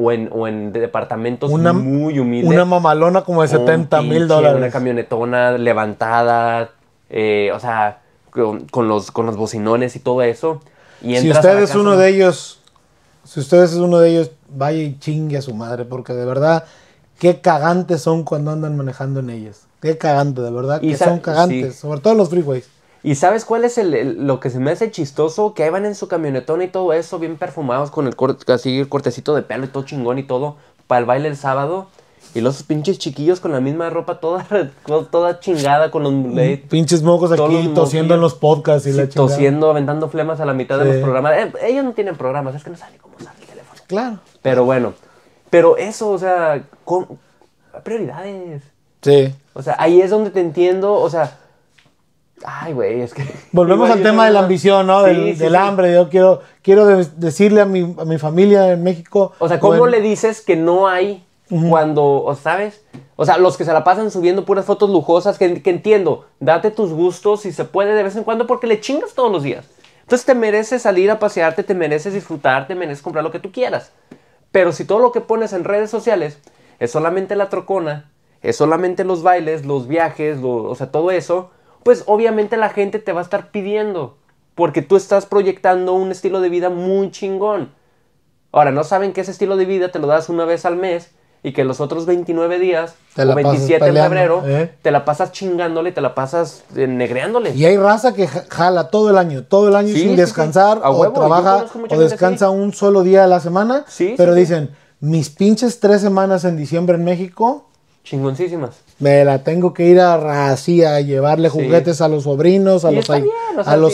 o en, o en departamentos muy humildes. Una mamalona como de 70 mil dólares. Una camionetona levantada, eh, o sea, los, con los bocinones y todo eso si usted es uno de ellos, si es uno de ellos, vaya y chingue a su madre, porque de verdad, qué cagantes son cuando andan manejando en ellas. Qué cagante, de verdad, que son cagantes, sobre todo los freeways. ¿Y sabes cuál es el, lo que se me hace chistoso? Que ahí van en su camionetón y todo eso, bien perfumados, con el, el cortecito de pelo y todo chingón y todo, para el baile el sábado. Y los pinches chiquillos con la misma ropa toda, toda chingada, con los mm, pinches mocos aquí tosiendo en los podcasts y la chingada. Tosiendo, aventando flemas a la mitad de los programas. Eh, ellos no tienen programas, es que no saben cómo usar el teléfono. Claro. Pero bueno, pero eso, o sea, con prioridades. Sí. O sea, ahí es donde te entiendo, o sea, Ay, güey, es que. Volvemos al tema de la ambición, ¿no? del, hambre. Yo quiero, quiero decirle a mi, familia en México. O sea, ¿cómo le dices que no hay cuando, ¿sabes? O sea, los que se la pasan subiendo puras fotos lujosas, que, entiendo, date tus gustos y se puede de vez en cuando porque le chingas todos los días. Entonces te mereces salir a pasearte, te mereces disfrutar, te mereces comprar lo que tú quieras. Pero si todo lo que pones en redes sociales es solamente la trocona, es solamente los bailes, los viajes, o sea, todo eso, pues obviamente la gente te va a estar pidiendo. Porque tú estás proyectando un estilo de vida muy chingón. Ahora, no saben que ese estilo de vida te lo das una vez al mes y que los otros 29 días o 27 de febrero ¿eh? te la pasas chingándole, te la pasas eh, negreándole. Y hay raza que jala todo el año, todo el año sin descansar o trabaja o descansa un solo día a la semana, pero dicen, mis pinches tres semanas en diciembre en México Chingoncísimas. Me la tengo que ir a así a llevarle juguetes a los sobrinos, a, los,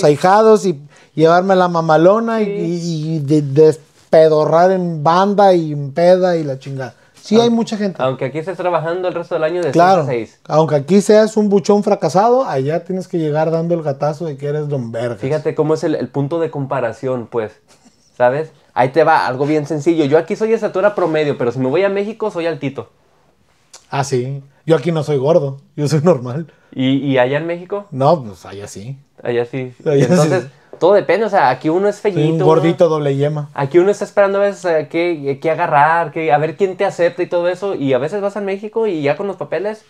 ahijados y llevarme la mamalona y, despedorrar en banda y en peda y la chingada. Sí, hay mucha gente. Aunque aquí estés trabajando el resto del año de claro, Aunque aquí seas un buchón fracasado, allá tienes que llegar dando el gatazo de que eres don vergas. Fíjate cómo es el, punto de comparación, pues. ¿Sabes? Ahí te va, algo bien sencillo. Yo aquí soy esa estatura promedio, pero si me voy a México soy altito. Ah, sí. Yo aquí no soy gordo, yo soy normal. ¿Y, y allá en México? No, pues allá sí. Allá sí. Entonces, todo depende, o sea, aquí uno es feñito. un gordito doble yema. Aquí uno está esperando a veces eh, qué, qué, agarrar, que a ver quién te acepta y todo eso. Y a veces vas a México y ya con los papeles,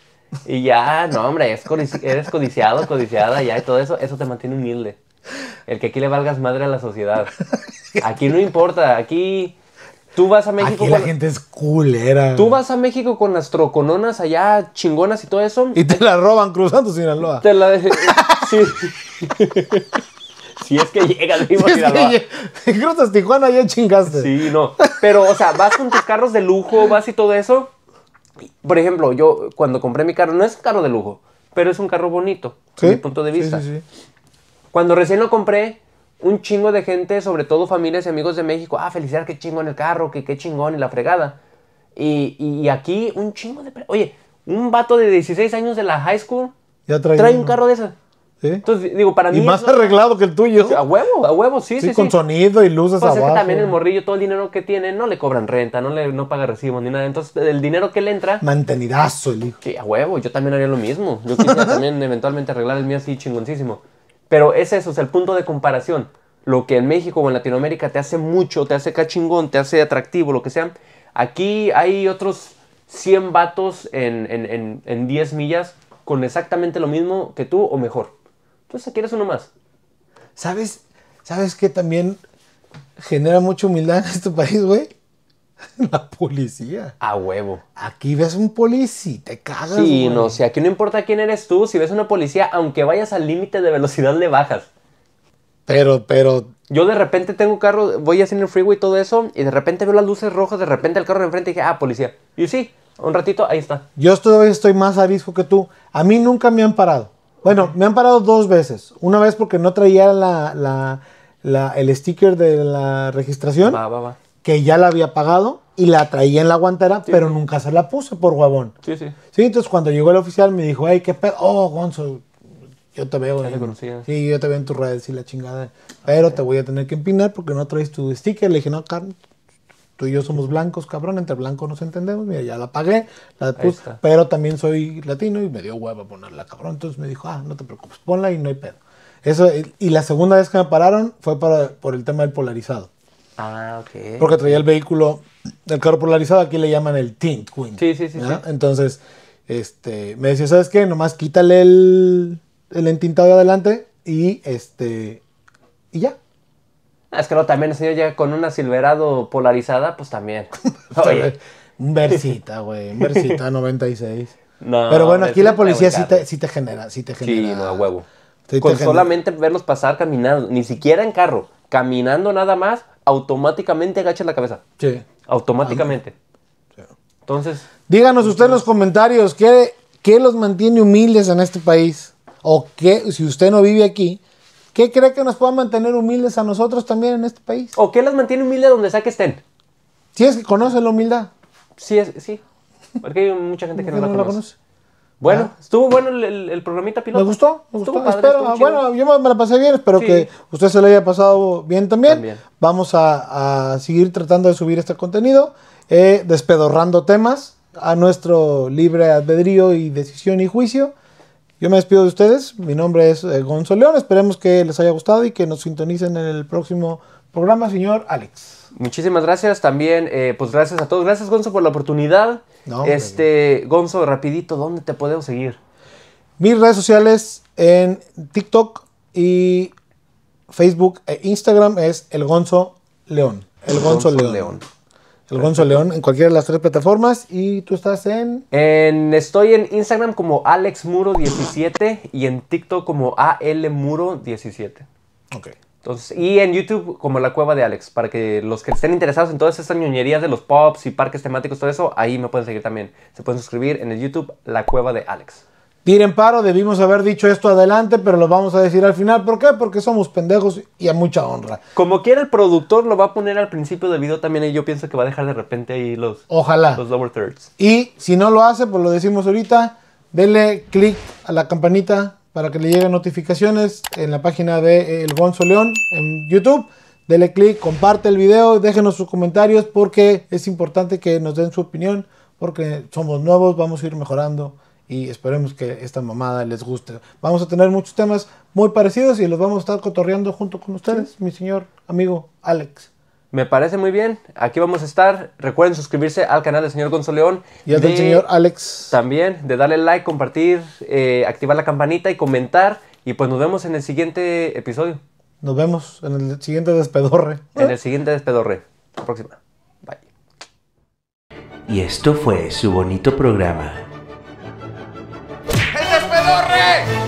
y ya, no, hombre, eres, eres codiciado, codiciada, ya y todo eso, eso te mantiene humilde. El que aquí le valgas madre a la sociedad. Aquí no importa, aquí Tú vas a México. Aquí la gente es culera. Tú vas a México con las trocononas allá, chingonas y todo eso. Y te la roban cruzando Sinaloa. Te la. sí. si es que llegas vivo si Sinaloa. Es que cruzas Tijuana, ya chingaste. Sí, no. Pero, o sea, vas con tus carros de lujo, vas y todo eso. Por ejemplo, yo cuando compré mi carro, no es un carro de lujo, pero es un carro bonito, desde mi punto de vista. Sí, sí, cuando recién lo compré, un chingo de gente, sobre todo familias y amigos de México, ah, felicidad, qué chingón el carro, que qué chingón y la fregada. Y, aquí un chingo de... Oye, un vato de 16 años de la high school trae, un carro de esas. ¿Sí? Entonces, digo, para mí... Y más arreglado que el tuyo. A huevo, a huevo, sí, sí, Con sonido y luces pues que también el morrillo, todo el dinero que tiene, no le cobran renta, no le no paga recibo ni nada. Entonces, el dinero que le entra... Mantenidazo el hijo. Sí, a huevo, yo también haría lo mismo. Yo quisiera también eventualmente arreglar el mío así chingoncísimo. Pero es eso, es el punto de comparación. Lo que en México o en Latinoamérica te hace mucho, te hace cachingón, te hace atractivo, lo que sea. Aquí hay otros 100 vatos en, 10 millas con exactamente lo mismo que tú o mejor. Entonces aquí eres uno más. ¿Sabes? ¿Sabes que también genera mucha humildad en este país, güey? La policía. A huevo. Aquí ves un policía te cagas. Sí, no, si aquí no importa quién eres tú, si ves una policía, aunque vayas al límite de velocidad, le bajas. Pero, pero. Yo de repente tengo carro, voy haciendo el freeway y todo eso, y de repente veo las luces rojas, de repente el carro de enfrente y dije, ah, policía. Y sí, un ratito, ahí está. Yo estoy, estoy más arisco que tú. A mí nunca me han parado. Bueno, me han parado dos veces. Una vez porque no traía la, el sticker de la registración. Va, va, va que ya la había pagado y la traía en la guantera, pero nunca se la puse por guabón. Sí, sí. Sí, entonces cuando llegó el oficial me dijo, ay, qué pedo, oh, Gonzo, yo te veo. en, eh". Sí, yo te veo en tus redes y la chingada. Pero te voy a tener que empinar porque no traes tu sticker. Le dije, no, Carmen, tú y yo somos blancos, cabrón, entre blancos nos entendemos. Mira, ya la pagué, la puse, pero también soy latino y me dio hueva ponerla, cabrón. Entonces me dijo, ah, no te preocupes, ponla y no hay pedo. Eso, y la segunda vez que me pararon fue para, por el tema del polarizado. Ah, ok. Porque traía el vehículo, el carro polarizado, aquí le llaman el tint queen. Sí, sí, sí, Entonces, este, me decía, ¿sabes qué? Nomás quítale el, entintado de adelante y este, y ya. Ah, es que no, también el señor llega con una Silverado polarizada, pues también. un versita, güey, un versita 96. Pero bueno, aquí la policía sí te, genera, sí te genera. no, a huevo. Con solamente verlos pasar caminando, ni siquiera en carro caminando nada más, automáticamente agachas la cabeza. Sí. Automáticamente. Entonces. Díganos pues, usted en los pues, comentarios qué, qué los mantiene humildes en este país. O qué, si usted no vive aquí, ¿qué cree que nos pueda mantener humildes a nosotros también en este país? ¿O qué las mantiene humildes donde sea que estén? Si es que conoce la humildad. Sí, es, sí. Porque hay mucha gente que no, La conoce. Bueno, ah. estuvo bueno el, programita piloto. Me gustó, me gustó. Espero, bueno, yo me, la pasé bien, espero que usted se le haya pasado bien también. Vamos a, seguir tratando de subir este contenido, eh, despedorrando temas a nuestro libre albedrío y decisión y juicio. Yo me despido de ustedes, mi nombre es eh, Gonzo León, esperemos que les haya gustado y que nos sintonicen en el próximo programa, señor Alex. Muchísimas gracias también, eh, pues gracias a todos. Gracias, Gonzo, por la oportunidad. No, este, Gonzo, rapidito, ¿dónde te podemos seguir? Mis redes sociales en TikTok y Facebook e Instagram es El Gonzo León. El, Gonzo, León. El Gonzo León en cualquiera de las tres plataformas. Y tú estás en. en estoy en Instagram como AlexMuro17 y en TikTok como ALMuro17. Ok y en YouTube como La Cueva de Alex, para que los que estén interesados en todas esas ñoñerías de los pops y parques temáticos, todo eso, ahí me pueden seguir también. Se pueden suscribir en el YouTube La Cueva de Alex. Tiren paro, debimos haber dicho esto adelante, pero lo vamos a decir al final. ¿Por qué? Porque somos pendejos y a mucha honra. Como quiera el productor lo va a poner al principio del video también y yo pienso que va a dejar de repente ahí los... Ojalá. Los lower thirds. Y si no lo hace, pues lo decimos ahorita. Denle click a la campanita, para que le lleguen notificaciones en la página de eh, El Gonzo León en YouTube. Dele clic, comparte el video, déjenos sus comentarios porque es importante que nos den su opinión porque somos nuevos, vamos a ir mejorando y esperemos que esta mamada les guste. Vamos a tener muchos temas muy parecidos y los vamos a estar cotorreando junto con ustedes, mi señor amigo Alex. Me parece muy bien. Aquí vamos a estar. Recuerden suscribirse al canal del señor Gonzo León. Y al del señor Alex. También, de darle like, compartir, eh, activar la campanita y comentar. Y pues nos vemos en el siguiente episodio. Nos vemos en el siguiente despedorre. En el siguiente despedorre. La próxima. Bye. Y esto fue su bonito programa. ¡El despedorre!